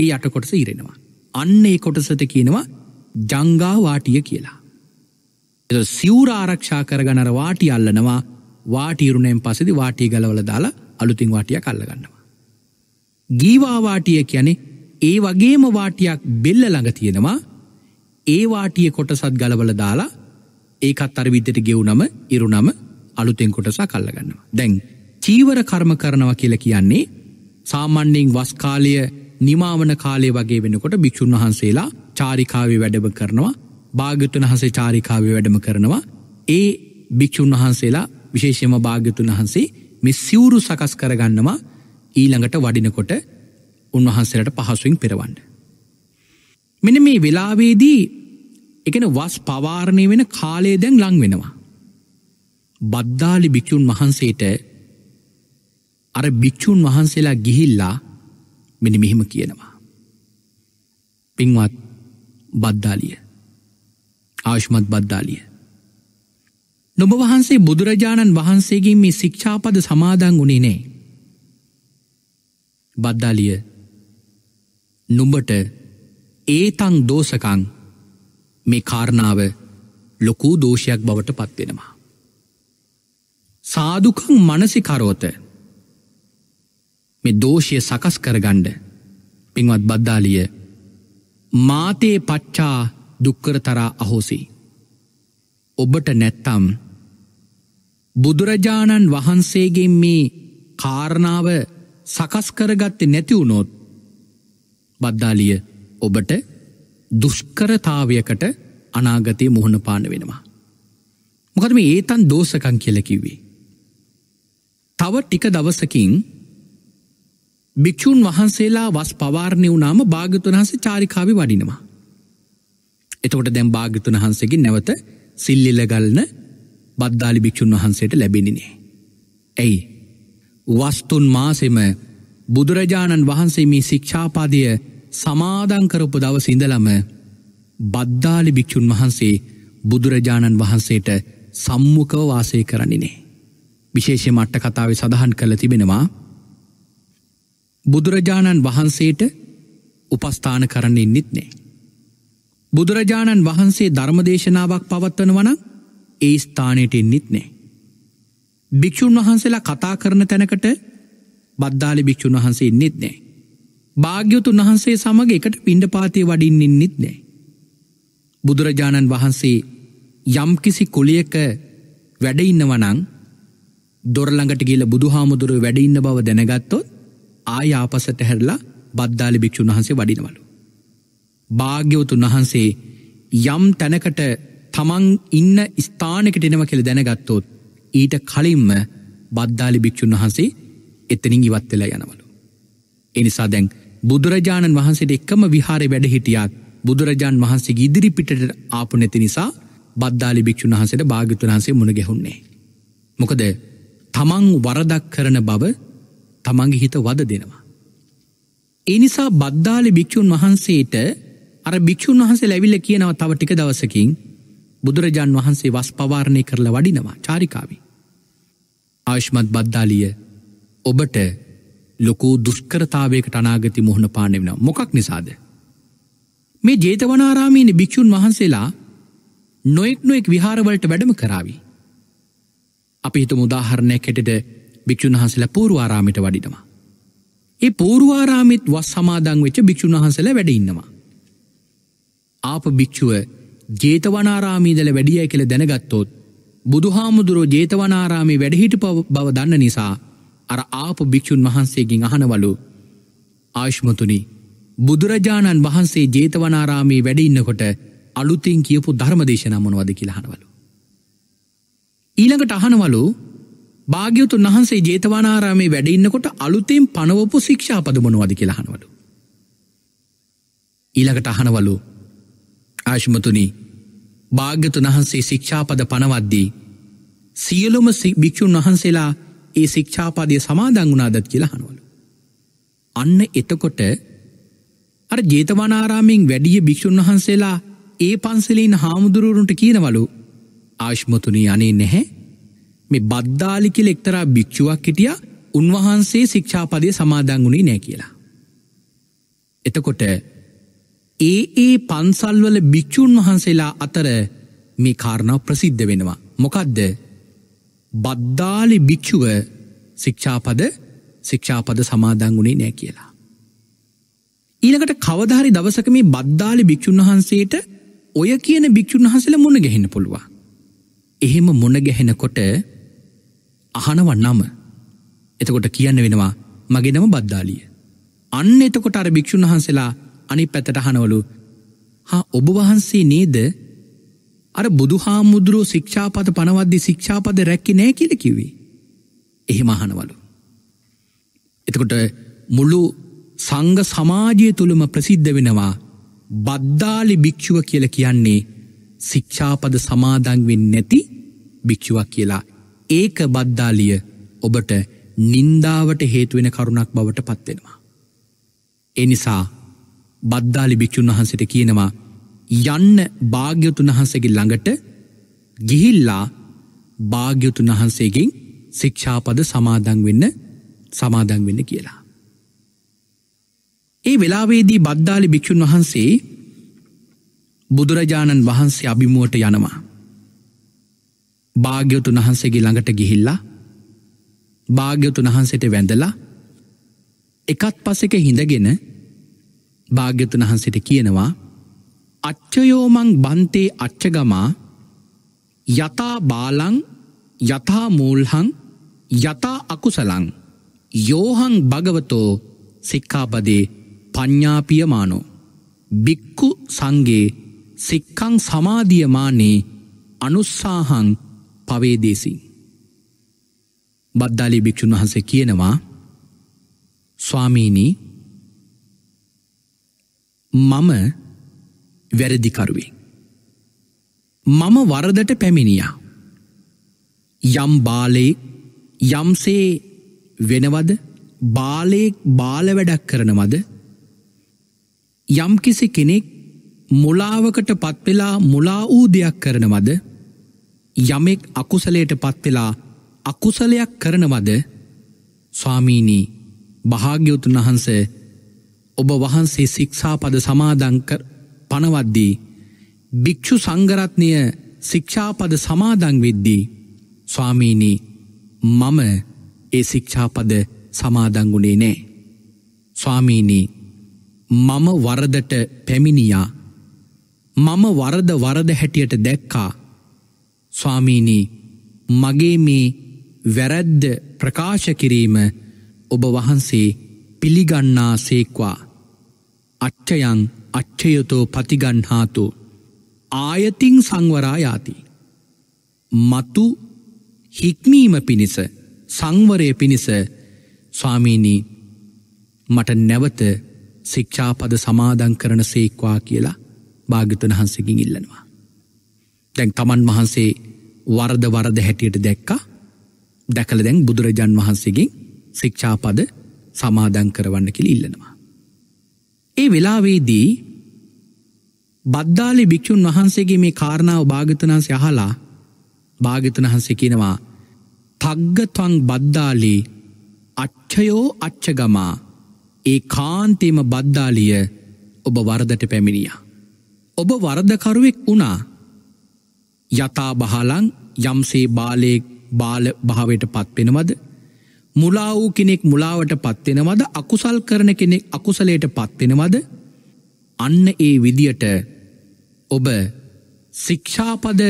ඒ යටකොටස ඉරෙනවා. අන්න ඒ කොටසට කියනවා ජංගාවාටිය කියලා. එ සිවර ආරක්ෂා කරගනර වාටි අල්ලනවා වාටීරුණයෙන් පසදි වාටී ගලවල දාලා අලුතින් වාටිය කල්ලගන්නවා. ගීවාවාටිය කියනෙ ඒ වගේම වාටියක් බෙල්ල ළඟ තියෙනවා ඒ වාටිය කොටසත් ගලවල දාලා ඒකත් අර විද්‍යට ගෙව්නම ඉරුනම අලුතෙන් කොටසා කල්ලගන්නවා. දැන් චීවර කර්ම කරනවා කියල කියන්නේ සාමන්්ඩෙන් වස්කාලය නිමාවන කාලය වගේ වෙනකොට භික්‍ෂූන් වහන්සේලා චාරිකාවේ වැඩම කරනවා භාගතුන් වහන්සේ චාරිකාව වැඩම කරනවා ඒ භික්‍ෂූන් වහන්සේලා විශේෂම භාග්‍යතුන් වහන්සේ මෙ සිවුරු සකස් කරගන්නවා ඊළඟට වඩිනකොට උන්වහන්සේලට පහසුවෙන් පෙරවන්න. මෙන මේ වෙලාවේදී එකන වස් පවාරණය වෙන කාලේ දැන් ලං වෙනවා. බද්ධාලි භික්‍ෂූන් වහන්සේට අර භික්‍ෂූන් වහන්සේලා ගිහිල්ලා මෙනි මෙහෙම කියනවා. පින්වත් බද්ධාලිය ආශ්මත් බද්ධාලිය. නොබ වහන්සේ බුදුරජාණන් වහන්සේගේ මේ ශික්ෂාපද සමාදන් වුණේ නෑ. බද්ධාලිය නුඹට ඒතං දෝසකං මේ කාරණාව ලොකූ දෝෂයක් බවට පත්වෙනවා. සාදුකං මනසිකරෝත මේ දෝෂය සකස් කරගණ්ඩ පින්වත් බද්ධාලිය මාතේ පච්චා දුක්කර තරා අහෝසි. ඔබට නැත්තම් බුදුරජාණන් වහන්සේගේ මේ කාරණාව සකස්කරගත්තේ නැතිවුණොත් බද්දාලිය ඔබට දුෂ්කරතාවයකට අනාගතය මුහුණ පාන වෙනවා. මොකදම ඒතන් දෝසකං කියලකිවේ. තව ටික දවසකින් භික්‍ෂූන් වහන්සේලා වස් පවාරණය වුනාම භාගතුන් වහන්සේ චාරිකාවි වඩිනවා. එතකොට දැම් භාගිතුන් වහන්සේගේ නැවත සිල්ලිලගල්න බද්ධාලි භික්‍ෂූන් වහන්සේට ලැබෙනනේ. ඇයි. වස්තුන් මාසෙම බුදුරජාණන් වහන්සේ මේ ශික්ෂාපාදය සමාධංකරපු දව සිඳලම බද්ධාලි භික්‍ෂූන් වහන්සේ බුදුරජාණන් වහන්සේට සම්මුකව වාසය කරණිනේ. විශේෂ මට්ට කතාව සඳහන් කළ තිබෙනවා. බුදුරජාණන් වහන්සේට උපස්ථාන කරන්නේ නිත්නේ. බුදුරජාණන් වහන්සේ ධර්මදේශනාවක් පවත්වනවන ඒ ස්ථානයට එන්නෙත් නෑ. භික්‍ෂූන් වහන්සේලා කතා කරන තැනකට බද්ධාලි භික්‍ෂූන් වහන්සේ එන්නෙත් නෑ. භාග්‍යතුන් වහන්සේ සමඟ එකට පිණ්ඩ පාතිය වඩින්නෙන් නෙත් නෑ. බුදුරජාණන් වහන්සේ යම්කිසි කොලියක වැඩඉන්නවනං දොරළඟට කියල බුදුහාමුදුරුව වැඩඉන්න බව දැනගත්තොත් ආයාපසට හැරලා බද්ධාලි භික්‍ෂූන් වහන්සේ වඩිනවලු. භාග්‍යවතුන් වහන්සේ යම් තැනකට තමන් ඉන්න ස්ථානකටෙනව කෙළ දැනගත්තොත් ඊට කලින්ම බද්ධාලි භික්‍ෂූන් වහන්සේ එතනින් ඉවත්වෙලා යනවලු. එනිසා දැන් බුදුරජාණන් වහන්සේට එක්කම විහාරය වැඩ හිටියත් බුදුරජාන් වහන්සේ ඉදිරිපිට ආපු නැති නිසා බද්ධාලි භික්‍ෂූන් වහසට භාගතුන් වහන්සේ මුණ ගැහුන්නේ. මොකද තමන් වරදක් කරන බව තමන්ගේ හිත වද දෙනවා. එනිසා බද්ධාලි භික්‍ෂූන් වහන්සේට අර භික්‍ෂූන් වහන්සේ ලැවිල්ල කියනව තව ටික දවසකින් බුදුරජාන් වහන්සේ වස් පවාරණය කරලා වඩිනවා චාරිකාවි. ආශ්මත් බද්ධාලිය ඔබට ලොකෝ දුෂ්කරතාවයකට අනාගති මුහුණ පානෙවෙන මොකක් නිසාද. මේ ජේතවනාරාමීන භික්‍ෂූන් වහන්සේලා නොෙක් නොෙක් විහාරවලට වැඩම කරාවි. අපි හිත මුදාහරණය කෙටට භික්‍ෂූන් වහන්සල පූරුවාරාමිට වඩිනවා. ඒ පූරුවාරාමිත් වස් සමාදං වෙච්ච භික්‍ෂූන් වහන්සල වැඩඉන්නවා. ආප භික්‍ෂුව ජේතවනාරාමීදල වැඩිය කෙළ දැනගත්තොත් බුදුහාමුදුරෝ ජේතවනාරාමේ වැඩහිටි බව දන්න නිසා අර ආප භික්‍ෂූන් වහන්සේගෙන් අහනවලු ආශ්මතුනි බුදුරජාණන් වහන්සේ ජේතවනාරාමේ වැඩඉන්නකොට අලුතින් කියපු ධර්මදේශන මොනවද කියලාහනවලු. ඊළඟට අහනවලු භාග්‍යවතුන් වහන්සේ ජේතවනාරාමේ වැඩඉන්නකොට අලුතෙන් පනවපු ශික්ෂාපද මොනවද කියලාහනවලු. ඊළඟට අහනවලු ආශමතුනී භාග්‍යතුන් වහන්සේ ශික්ෂාපද පනවද්දී. සියලුම භික්‍ෂූන් වහන්සේලා ඒ ශික්ෂාපාදය සමාදංගුණාදත් කියලා හනුවලු. අන්න එතකොට අර ජේතවනාරාමෙන් වැඩිය භික්‍ෂූන් වහන්සේලා ඒ පන්සලින් හාමුදුරුවරුන්ට කියනවලු ආශ්මතුනී අනේ නැහැ මේ බද්ධාලිකි ලෙක්තරා භික්‍ෂුවක් හිටිය උන්වහන්සේ ශික්ෂාපදය සමාදංගුණේ නෑ කියලා. එතකොට ඒ ඒ පන්සල්වල භික්‍ෂූන් වහන්සේලා අතර මේ කාරණාව ප්‍රසිද්ධ වෙනවා. මොකදද බද්දාලි භික්‍ෂුව ශික්ෂාපද ශික්ෂාපද සමාදං වුණේ නෑ කියලා. ඊනකට කවධාරි දවසක මේ බද්දාලි භික්‍ෂූන් වහන්සේට ඔය කියන භික්‍ෂූන් වහසල මුණ ගැහෙන පුළුවන්. එහෙම මොන ගැහෙනකොට අහනවන්නම එතකොට කියන්න වෙනවා මගෙනම බද්දාලිය. අන්න එතකොට අර භික්‍ෂූන් වහන්සේලා අනි පැතට හනවලු හා ඔබ වහන්සේ නේද අර බුදු හාමුදුරුව ශික්ෂාපත පනවද්දි ශික්ෂාපද රැක්කි නෑ කියල කිවේ. එහෙම අහනවලු. එතකොට මුළු සංග සමාජය තුළුම ප්‍රසිද්ධ වෙනවා බද්දාලි භික්‍ෂුව කියල කියන්නේ ශික්ෂාපද සමාදංවෙන් නැති භික්‍ෂුවක් කියලා ඒක බද්දාලිය ඔබට නින්දාවට හේතුවෙන කරුණක් බවට පත්වෙනවා. එනිසා බද්ධාලි භික්‍ෂූන් වහන්සට කියනවා යන්න භාග්‍යතුන් වහන්සගේ ළඟට ගිහිල්ලා භාග්‍යතුන් වහන්සේගෙන් ශික්ෂාපද සමාදන් වෙන්න සමාදන් වෙන්න කියලා. ඒ වෙලාවේදී බද්ධාලි භික්‍ෂූන් වහන්සේ බුදුරජාණන් වහන්සේ අභිමුවට යනවා. භාග්‍යතුන් වහන්සේගේ ළඟට ගිහිල්ලා භාග්‍යතුන් වහන්සට වැඳලා එකත් පසෙක හිඳගෙන භාග්‍යතුන් වහන්සට කියනවා අච්චයෝමං බන්තේ අච්චගමා යතා බාලං යතා මූල්හං යතා අකුසලං යෝහං භගවතෝ සික්කාපදේ ප්ඥාපියමානෝ බික්කු සංගේ සික්කං සමාධියමානේ අනුස්සාහං පවේදේසි. බද්දාලි භික්‍ෂුන් වහන්සේ කියනවා ස්වාමීණී මම වැරදිකරුවේ. මම වරදට පැමිණියා. යම් බාලේ යම්සේ වෙනවද බාලයෙක් බාලවැඩක් කරනවද යම්කිසි කෙනෙක් මුලාවකට පත්වෙලා මුලා වූ දෙයක් කරනවද යමෙක් අකුසලයට පත්වෙලා අකුසලයක් කරනවද ස්වාමීණී භාග්‍යවතුන් වහන්සේ ඔබ වහන්සේ ශික්ෂාපද සමාදංකර පනවද්දී. භික්‍ෂු සංගරත්නය ශික්ෂාපද සමාදංවෙද්දී. ස්වාමීනී මම ඒ ශික්ෂාපද සමාදංගුණේ නෑ. ස්වාමීනී මම වරදට පැමිණියා මම වරද වරද හැටියට දැක්කා ස්වාමීනී මගේ මේ වැරැද්ද ප්‍රකාශ කිරීම ඔබ වහන්සේ පිළිගන්නා සේක්වා. අච්චයං අච්චයතෝ පතිගන්හාතු ආයතිං සංවරායාති. මතු හික්මීම පිණිස සංවරය පිණිස ස්වාමීණී මට නැවත ශික්ෂාපද සමාදං කරන සේක්වා කියලා භාගිතුන් වහන්සකින් ඉල්ලනවා. දැන් තමන් වහන්සේ වරද වරද හැටියට දැක්කා දැකළ දැන් බුදුරජන් වහන්සේගේ ශික්ෂාපද සමාදන් කරවන්න කියල ඉල්ලනවා. ඒ වෙලාවේදී බද්ධාලි භික්‍ෂූන් වහන්සේගේ මේ කාරණාව භාගතනන්ස යහලා භාගතන හන්සේ කියනවා පග්ගත්වං බද්ධාලි අච්චයෝ අච්චගමා ඒ කාන්තේම බද්ධාලිය ඔබ වරදට පැමිණිය. ඔබ වරදකරුවෙක් වුණා යතා බහලං යම්සේ බාලයෙක් බාල භාවයට පත්වෙනවද මුලා වූ කෙනෙක් මුලාවට පත්වෙනවද අකුසල් කරන කෙනෙක් අකුසලයට පත්වෙනවද අන්න ඒ විදියට ඔබ ශික්ෂාපද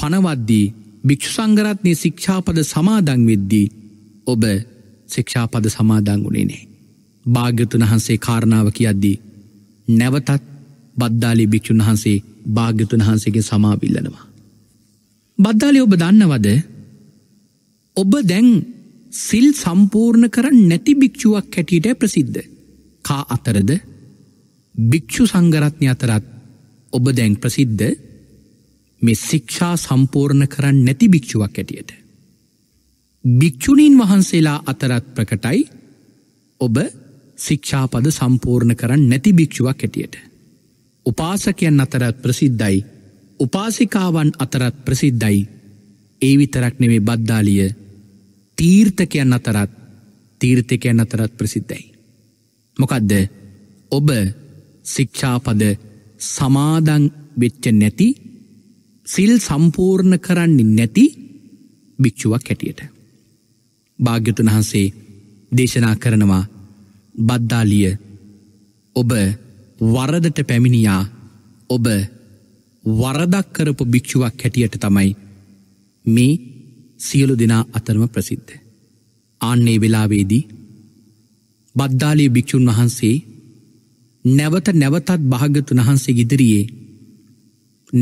පනවද්දී භික්‍ෂු සංගරත්නය ශික්ෂාපද සමාදං වෙද්දී ඔබ ශික්ෂාපද සමාදං වුණේ නෑ. භාග්‍යතුන් වහන්සේ කාරණාව කියද්දී නැවතත් බද්දාලි භික්‍ෂුන් වහන්සේ භාග්‍යතුන් වහන්සේගේ සමාවිල්ලනවා. බද්දාලි ඔබ දන්නවද ඔබ දැන් සිල් සම්පූර්ණ කර නැති භික්‍ෂුවක් හැටියට ප්‍රසිද්ධ. කා අතරද භික්‍ෂු සංගරත්නය අතරත් ඔබ දැන් ප්‍රසිද්ධ මෙ ශික්ෂා සම්පූර්ණ කරන්න නැති භික්‍ෂුවක් ඇටියට. භික්‍ෂුණීන් වහන්සේලා අතරත් ප්‍රකටයි ඔබ ශික්ෂාපද සම්පූර්ණ කරන්න නැති භික්‍ෂුවක් හැටියට. උපාසකයන් අතරත් ප්‍රසිද්ධයි උපාසිකාවන් අතරත් ප්‍රසිද්ධයි ඒ විතරක් නෙවේ බද්ධාලිය තීර්ථකයන් අතරත් තීර්ථකයන් අතරත් ප්‍රසිද්ධයි. මොකදද ඔබ ශික්ෂාපද සමාදං වෙච්ච නැති සිල් සම්පූර්ණ කරන්නේ නැති භික්‍ෂුවක් හැටියට. භාග්‍යතුන් වහන්සේ දේශනා කරනවා බද්දාලිය ඔබ වරදට පැමිණියා ඔබ වරදක් කරපු භික්‍ෂුවක් හැටියට තමයි මේ සියලු දෙනා අතරම ප්‍රසිද්ධ. ආන්නේ වෙලාවේදී බද්ධාලී භික්‍ෂූන් වහන්සේ නැවත නැවතත් භාගතුන් වහන්සේ ඉදිරියේ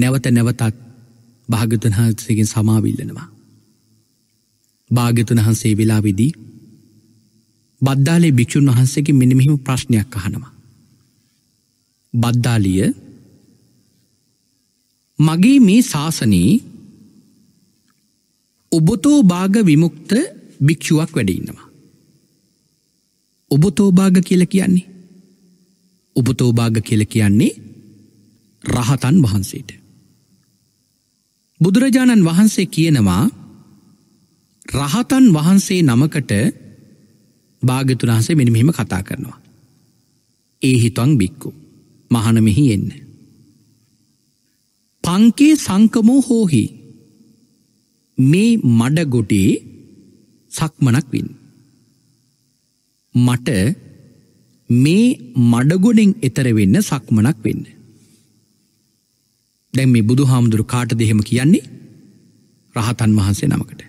නැවත නැවතත් භාගතුන් වහන්සේගෙන් සමාවිල්ලනවා. භාගතුන් වහන්සේ වෙලාවිදී බද්ධාලේ භික්‍ෂූන් වහන්සේගේ මිනිමිහිම ප්‍රශ්නයක් අහනවා. බද්ධාලිය මගේ මේ ශාසනී ඔබතෝ භාග විමුක්ත භික්‍ෂුවක් වැඩඉන්නවා. ඔබතෝභාග කියල කියන්නේ. ඔබතෝභාග කියල කියන්නේ රහතන් වහන්සේට. බුදුරජාණන් වහන්සේ කියනවා රහතන් වහන්සේ නමකට භාගතුනාහසේ මෙනිමහෙම කතා කරනවා. ඒ හිතුවන් බික්කු මහනමෙහි එන්න. පංකේ සංකමෝ හෝහි මේ මඩගොටේ සක්මනක් වින්. මට මේ මඩගොඩෙන් එතර වෙන්න සක්මනක් වෙන්න. දැන් මේ බුදු හාමුදුරු කාට දෙහෙම කියන්නේ රහතන් වහන්සේ නමකට.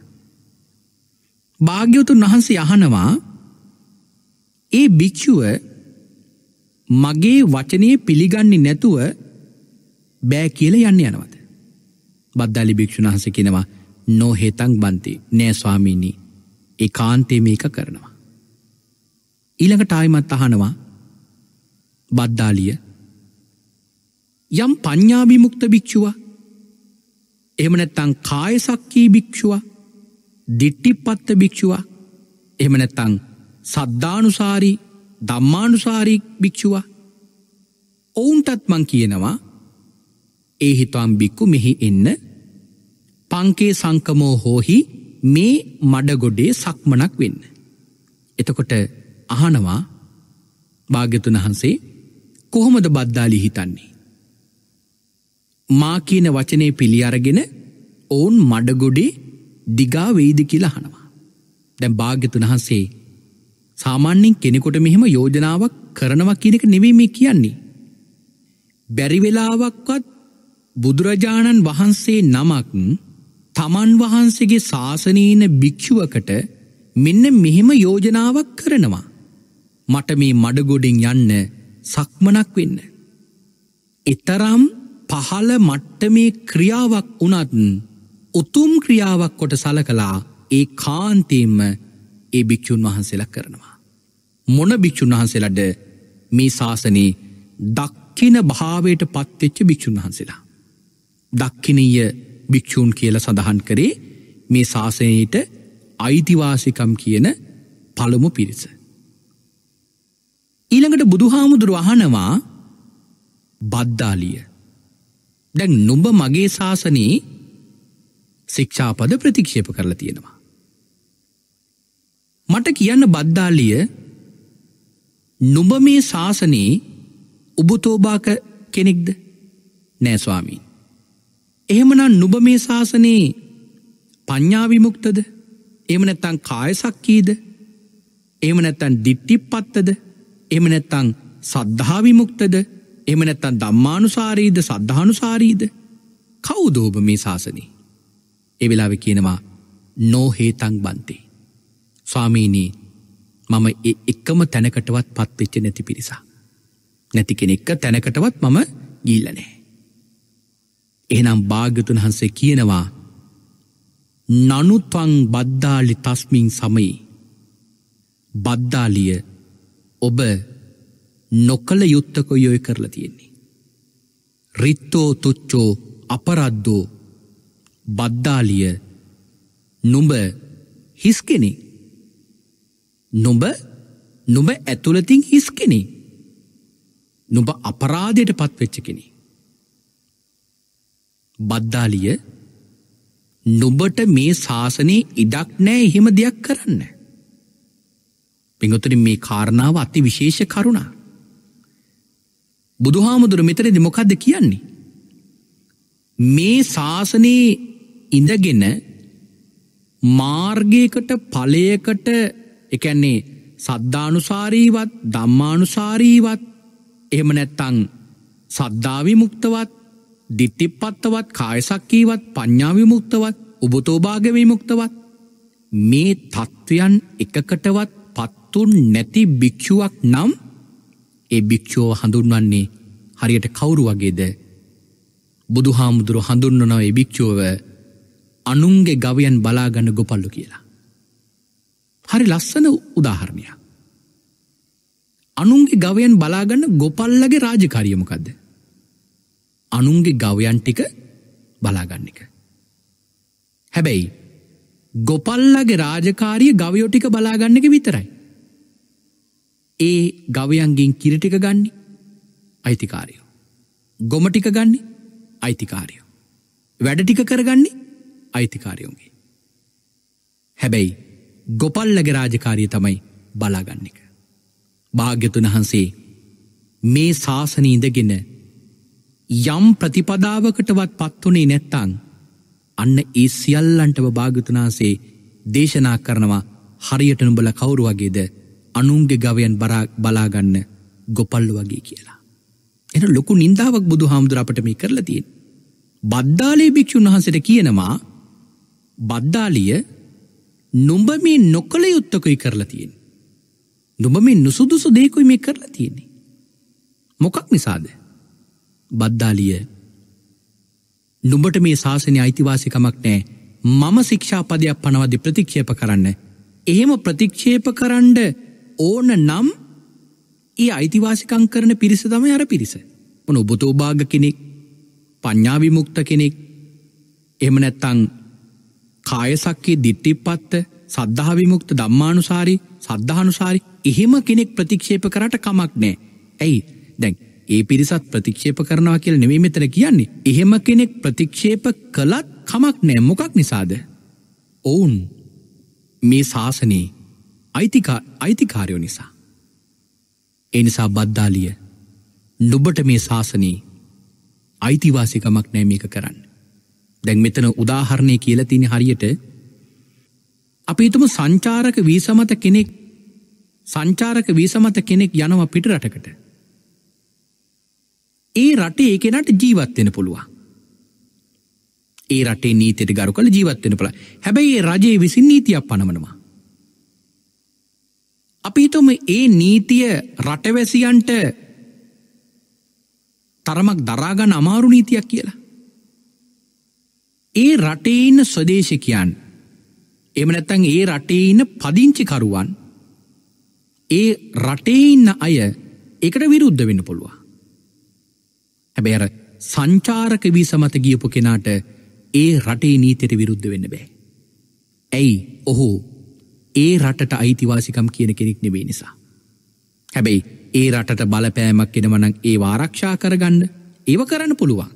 භාග්‍යවතුන් වහන්සේ අහනවා ඒ භික්‍ෂුව මගේ වචනය පිළිගන්නේ නැතුව බෑ කියල යන්න යනවද. බද්ධලි භික්‍ෂුණහස කෙනවා නොහෙතං බන්ති නෑ ස්වාමීණී ඒ කාන්තේ මේක කරනවා. ඊළඟ ටායිමත් අහනවා බද්ධාලිය යම් පඤ්ඥාවිමුක්ත භික්‍ෂුව එමනැත්තං කායසක්කී භික්‍ෂුව දිට්ටිපත්ත භික්‍ෂුව එමනැත්තං සද්ධානුසාරී දම්මානුසාරී භික්‍ෂුව ඔවුන්ටත්මං කියනවා ඒ හිතුවම් බික්කු මෙහි එන්න පංකේ සංකමෝ හෝහි මේ මඩගොඩේ සක්මනක් වෙන්න. එතකොට අහනවා භාග්‍යතුන් වහන්සේ කොහොමද බද්දාලි හිතන්නේ. මා කියන වචනය පිළි අරගෙන ඔවුන් මඩගොඩේ දිගා වෙයිද කියලා හනවා. දැන් භාග්‍යතුන් වහන්සේ සාමාන්‍යෙන් කෙනෙකොට මෙහෙම යෝජනාවක් කරනවා කියනක නෙවේ මේ කියන්නේ. බැරිවෙලාවක්වත් බුදුරජාණන් වහන්සේ නමක් තමන් වහන්සේගේ ශාසනීන භික්‍ෂුවකට මෙන්න මෙහෙම යෝජනාවක් කරනවා. මට මේ මඩගොඩින් යන්න සක්මනක් වෙන්න. එතරම් පහළ මට්ටමේ ක්‍රියාවක් වනත් උතුම් ක්‍රියාවක් කොට සලකලා ඒ කාන්තීම ඒ භික්‍ෂූන් වහන්සේලා කරනවා. මොන භික්‍ෂූන් වහන්සේලට මේ ශාසනයේ දක්කින භාවයට පත්වෙච්ච භික්‍ෂූන් වහන්සේලා. දක්කිනීය භික්‍ෂූන් කියල සඳහන් කරේ මේ ශාසනයට අයිතිවාසිකම් කියන පළමු පිරිස. ඊළඟට බුදුහාමුදුර වහනවා බද්ධාලිය. දැන් නුඹ මගේ ශාසනයේ ශික්ෂාපද ප්‍රතික්ෂේප කරලා තියෙනවා. මට කියන්න බද්ධාලිය නුඹ මේ ශාසනයේ උබුතෝබාක කෙනෙක්ද නෑස්වාමීන්. එහෙමනම් නුබ මේ ශාසනයේ පඤ්ඥාවිමුක්තද එම නැත්තං කායසක්කීද එම නැත්තන් දිට්ටිප්පත්තද එම නැත්තං සද්ධාවිමුක්තද එම නැත්තන් දම්මානුසාරීද සද්ධානුසාරීද කවුදෝබ මේ ශාසනී එවෙලාව කියනවා නෝහේතං බන්තේ ස්වාමීනී මම එක්කම තැනකටවත් පත්වෙච්ච නැති පිරිසා නැති කෙනෙක්ක තැනකටවත් මම ගීලනෑ එහනම් භාග්‍යතුන් වහන්සේ කියනවා නනුත්වං බද්ධාලි තස්මින් සමයි බද්ධාලිය ඔබ නොකළ යුත්තකො යොය කරලා තියෙන්නේ. රිත්තෝ තුච්චෝ අපරද්දෝ බද්ධාලිය නුඹ හිස් කෙනෙ නුඹ නුඹ ඇතුළතින් හිස් කෙනෙ නුඹ අපරාධයට පත්වෙච්ච කෙනෙ බද්ධාලිය නුබට මේ ශාසනයේ ඉඩක් නෑ එහෙම දෙයක් කරන්න. පිඟතුරින් මේ කාරණාව අති විශේෂ කරුණා. බුදුහාමුදුර මෙතරෙදි මොකක්ද කියන්නේ. මේ ශාසනයේ ඉඳගෙන මාර්ගයකට පලයකට එකන්නේ සද්ධානුසාරීවත් ධම්මානුසාරීවත් එහෙම නැත්තං සද්ධාවි මුක්තවත් දිට්ටිපත්තවත් කායසක්කීවත් පඤ්ඥාවිමුක්තවත් උබතෝභාගවිමුක්තවත් මේ තත්ත්වයන් එකකටවත් පත්තුන් නැති භික්‍ෂුවක් නම් ඒ භික්‍ෂෝව හඳුන්වන්නේ හරියට කවුරු වගේද බුදු හාමුදුරු හඳුන්වනව ඒ භික්‍ෂෝව අනුන්ගේ ගවයන් බලාගන්න ගොපල්ලු කියලා. හරි ලස්සන උදාහරණයක්. අනුන්ගේ ගවයන් බලාගන්න ගොපල්ලගේ රාජකාරියමකක්ද අනුන්ගේ ගවයන් ටික බලාගන්නක. හැබැයි ගොපල්ලගේ රාජකාරිය ගවයෝටික බලාගන්න එක විතරයි. ඒ ගවයන්ගෙන් කිරටික ගන්නේ අයිතිකාරයෝ. ගොමටික ගන්නේ අයිතිකාරයෝ. වැඩටික කරගන්නේ අයිතිකාරයෝගේ. හැබැයි ගොපල්ලගේ රාජකාරිය තමයි බලාගන්න එක. භාග්‍යතුන් වහන්සේ මේ ශාසනීඉදගෙන යම් ප්‍රතිපදාවකටවත් පත්වනේ නැත්තං අන්න ඒ සියල්ලන්ටව භාගතුනාසේ දේශනා කරනවා හරියට නුඹල කවුරු වගේද අනුන්ගේ ගවයන් බලාගන්න ගොපල්ලු වගේ කියලා. එන ලොකු නින්දාවක් බුදු හාමුදුරපට මේ කරලතියෙන්. බද්ධාලේ භික්‍ෂූන් වහන්සට කියනවා බද්ධාලිය නුඹ මේ නොකළ යුත්තකයි කරලා තියෙන්. නුඹ මේ නුසුදුසු දේකුයි මේ කරලා තියෙන්නේ. මොකක් නිසාද. බද්දාලිය නුඹට මේ ශාසනය අයිතිවාසිකමක් නෑ මම ශික්ෂාපදයක් පනවදි ප්‍රතික්ෂේප කරන්න. එහෙම ප්‍රතික්ෂේප කරන්ඩ ඕන නම් ඒ අයිතිවාසිකං කරන පිරිස තම අර පිරිස. මොන ඔබතෝභාග කෙනෙක් ප්ඥාවිමුක්ත කෙනෙක් එමනැත්තං කායසක්කේ දිට්ටිපත්ත සද්ධාවිමුක්ත දම්මානුසාරි සද්ධානුසාරි එහෙම කෙනෙක් ප්‍රතික්ෂේප කරට කමක් නෑ. ඇයි දැන් ඒ පිරිසත් ප්‍රතික්ෂේප කරනවා කියල නෙවේ මෙතන කියන්නේ. එහෙම කෙනෙක් ප්‍රතික්ෂේප කළත් කමක් නෑ මොකක් නිසාද. ඔවුන් මේ ශාසනයේ අයිතිකාරයෝ නිසා. එනිසා බද්ධාලිය නුබට මේ ශාසනයේ අයිතිවාසිකමක් නෑමික කරන්න. දැන් මෙතන උදාහරණය කියලා තින හරියට අපිතුම සංචාරක වීසමත කෙනෙක් සංචාරක වීසමත කෙනෙක් යනවා පිටරටකට ඒ රටේ ඒකෙනට ජීවත්වෙන පුළුවන්. ඒ රටේ නීතයට ගරු කළ ජීවත්වෙන පුළ හැබැයි ඒ රජයේ විසින් නීතියක් පනමනවා. අපිහිතම ඒ නීතිය රටවැසියන්ට තරමක් දරාගන්න අමාරු නීතියක් කියලා. ඒ රටේඉන්න ස්වදේශකයන් එම නැත්තන් ඒ රටේඉන්න පදිංචිකරුවන් ඒ රටේඉන්න අය එකට විරුද්ධ වෙන්න පුළුවන්. හැබැ අර සංචාරක වී සමත ගියපු කෙනාට ඒ රටේ නීතෙට විරුද්ධ වෙන්න බෑ. ඇයි ඔහෝ ඒ රටට අයිතිවාසිකම් කියන කෙනෙක් නෙවේ නිසා. හැබැයි ඒ රටට බලපෑමක් කෙනවනං ඒ ආරක්ෂා කරගන්න ඒව කරන්න පුළුවන්.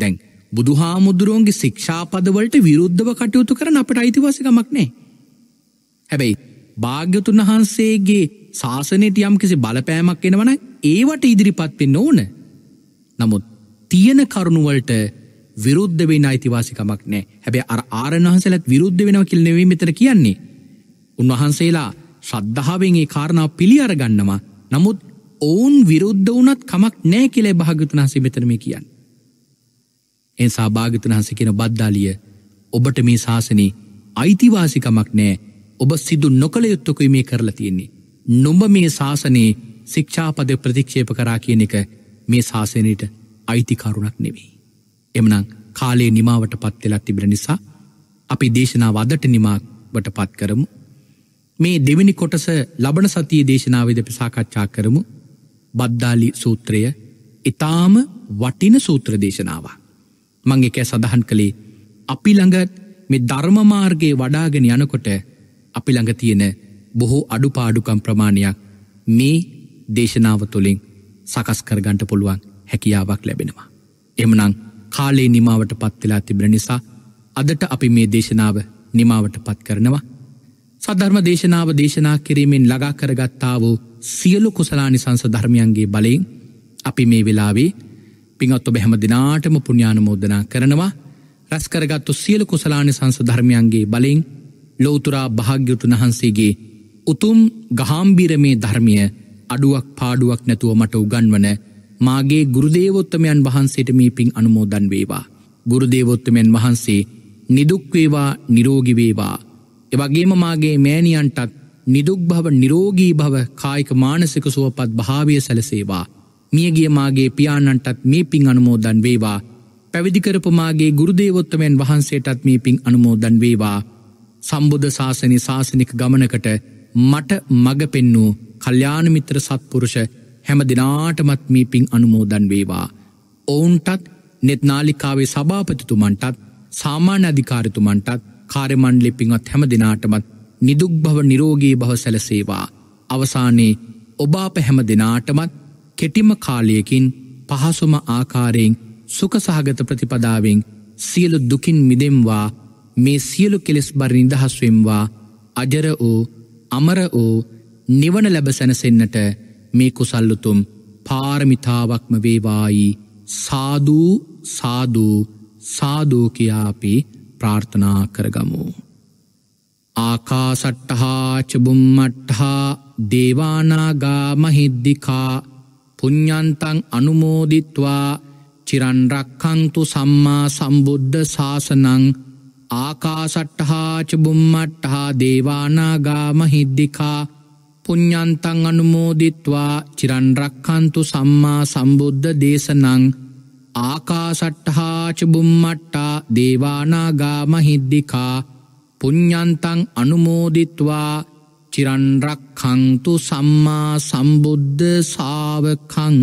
දැන් බුදු හාමුදුරුවන්ගේ ශික්ෂාපදවලට විරුද්ධව කටයුතු කරන අපට අයිතිවාසිකමක් නෑ. හැබැයි භාග්‍යතුන් වහන්සේගේ ශාසනයට යම් කිසි බලපෑමක් එෙනවන ඒවට ඉදිරිපත්වෙන්න ඕන. නමුත් තියෙන කරුණුවලට විරුද්ධ වෙන අයිතිවාසිකමක් නෑ හැබැ අර ආරණ වහන්සලත් විරුද්ධ වෙනව කිල් නෙවේ මෙතර කියන්නේ. උන්වහන්සේලා ශ්‍රද්ධාවෙන්ගේ කාරණාව පිළි අරගන්නවා නමුත් ඔවුන් විරුද්ධ වනත් කමක් නෑ කෙලේ භාගතුන හසේ මෙතරම කියන්න. එන් සභාගතුන හස කියෙන බද්ධාලිය ඔබට මේ ශාසනී අයිතිවාසිකමක් නෑ ඔබ සිදු නොකළ යුත්තකුයි මේ කරලා තියෙන්නේ. නොඹ මේ ශාසනයේ ශික්ෂාපද ප්‍රතික්ෂේප කරා කියන එක මේ ශාසනයට අයිති කරුණක් නෙවෙයි. එමනං කාලේ නිමාවට පත්වෙලත් තිබෙන නිසා අපි දේශනා වදට නිමාවට පත් කරමු. මේ දෙවිනි කොටස ලබන සතිය දේශනාවද පිසාකච්ඡා කරමු බද්දාලි සූත්‍රය ඉතාම වටින සූත්‍ර දේශනාව. මං එක සඳහන් කළේ අපි ළඟත් මේ ධර්මමාර්ගයේ වඩාගෙන යනකොට අපි ළඟ තියෙන බොහෝ අඩුපාඩුකම් ප්‍රමාණයක් මේ දේශනාව තුළින් සකස් කරගන්ට පුළුවන් හැකියාවක් ලැබෙනවා. එමනං කාලේ නිමාවට පත්වෙලා තිබෙන නිසා අදට අපි මේ දේශනාව නිමාවට පත් කරනවා. සද්ධර්ම දේශනාව දේශනා කිරීමෙන් ලගා කරගත්තා වූ සියලු කුසලානි සංස ධර්මයන්ගේ බලයෙන් අපි මේ වෙලාවේ පිංත් ඔබ හැම දිනාටම පුුණ්ඥානමෝදනා කරනවා රැස්කරගත්තු සියලු කුසලානි සංස ධර්මයන්ගේ බලෙන් ලෝතුරා භාග්‍යුතුන් වහන්සේගේ උතුම් ගහාම්බිරමේ ධර්මිය අඩුවක් පාඩුවක් නැතුව මට උගන්වන මාගේ ගුරුදේවොත්තමයන් වහන්සේට මේ පින් අනුමෝදන් වේවා. ගුරුදේවොත්තමයන් වහන්සේ නිදුක්වේවා නිරෝගිවේවා. එවගේම මාගේ මෑණියන්ටත් නිදුක් භව නිරෝගී භව කායික මානසික සුවපත් භාවය සැලසේවා. මියගිය මාගේ පියාණන්ටත් මේ පින් අනුමෝදන් වේවා. පැවිදිකරපුමාගේ ගුරුදේවොත්තමයන් වහන්සේටත් මේ පින් අනුමෝදන් වේවා. සම්බුද්ධ ශාසනය ශාසනික ගමනකට මට මග පෙන්නූ කල්්‍යානමිත්‍ර සත්පුරුෂ හැම දෙනාටමත් මේ පින් අනුමෝදන් වේවා. ඔවුන්ටත් නෙත්නාලිකාවේ සභාපතිතුමන්ටත් සාමාන්‍ය අධිකාරතුමන්ටත් කාරමණ්ඩලි පින්වත් හැම දෙනාටමත් නිදුක් භව නිරෝගී භව සැලසේවා. අවසානයේ ඔබාප හැම දෙනාටමත් කෙටිම කාලයකින් පහසුම ආකාරයෙන් සුකසහගත ප්‍රතිපදාවෙන් සියලු දුකින් මිදෙම්වා මේ සියලු කෙලෙස් බර නිදහස්වෙම්වා අජර වූ අමර වූ නිවන ලැබ සැනසෙන්න්නට මේ කුසල්ලුතුම් පාරමිතාවක්ම වේවායි සාදූ සාදූ සාදෝකයාපි ප්‍රාර්ථනා කරගමු. ආකාසට්ටහා චබුම්මට්හා දේවානාගා මහිද්දිකා පුඤ්ඥන්තං අනුමෝදිත්වා චිරන්රක්කන්තු සම්මා සම්බුද්ධ ශාසනං ආකාසට්ටහාච බුම්මට්ටහා දේවානාගා මහිද්දිකා පුඤ්ඥන්තං අනුමෝදිත්වා චිරන්රක්කන්තු සම්මා සම්බුද්ධ දේශනං ආකාසට්ටහාච බුම්මට්ටා දේවානාගා මහිද්දිකා පුඤ්ඥන්තං අනුමෝදිත්වා චිරන්රක්කංතු සම්මා සම්බුද්ධ සාාවකං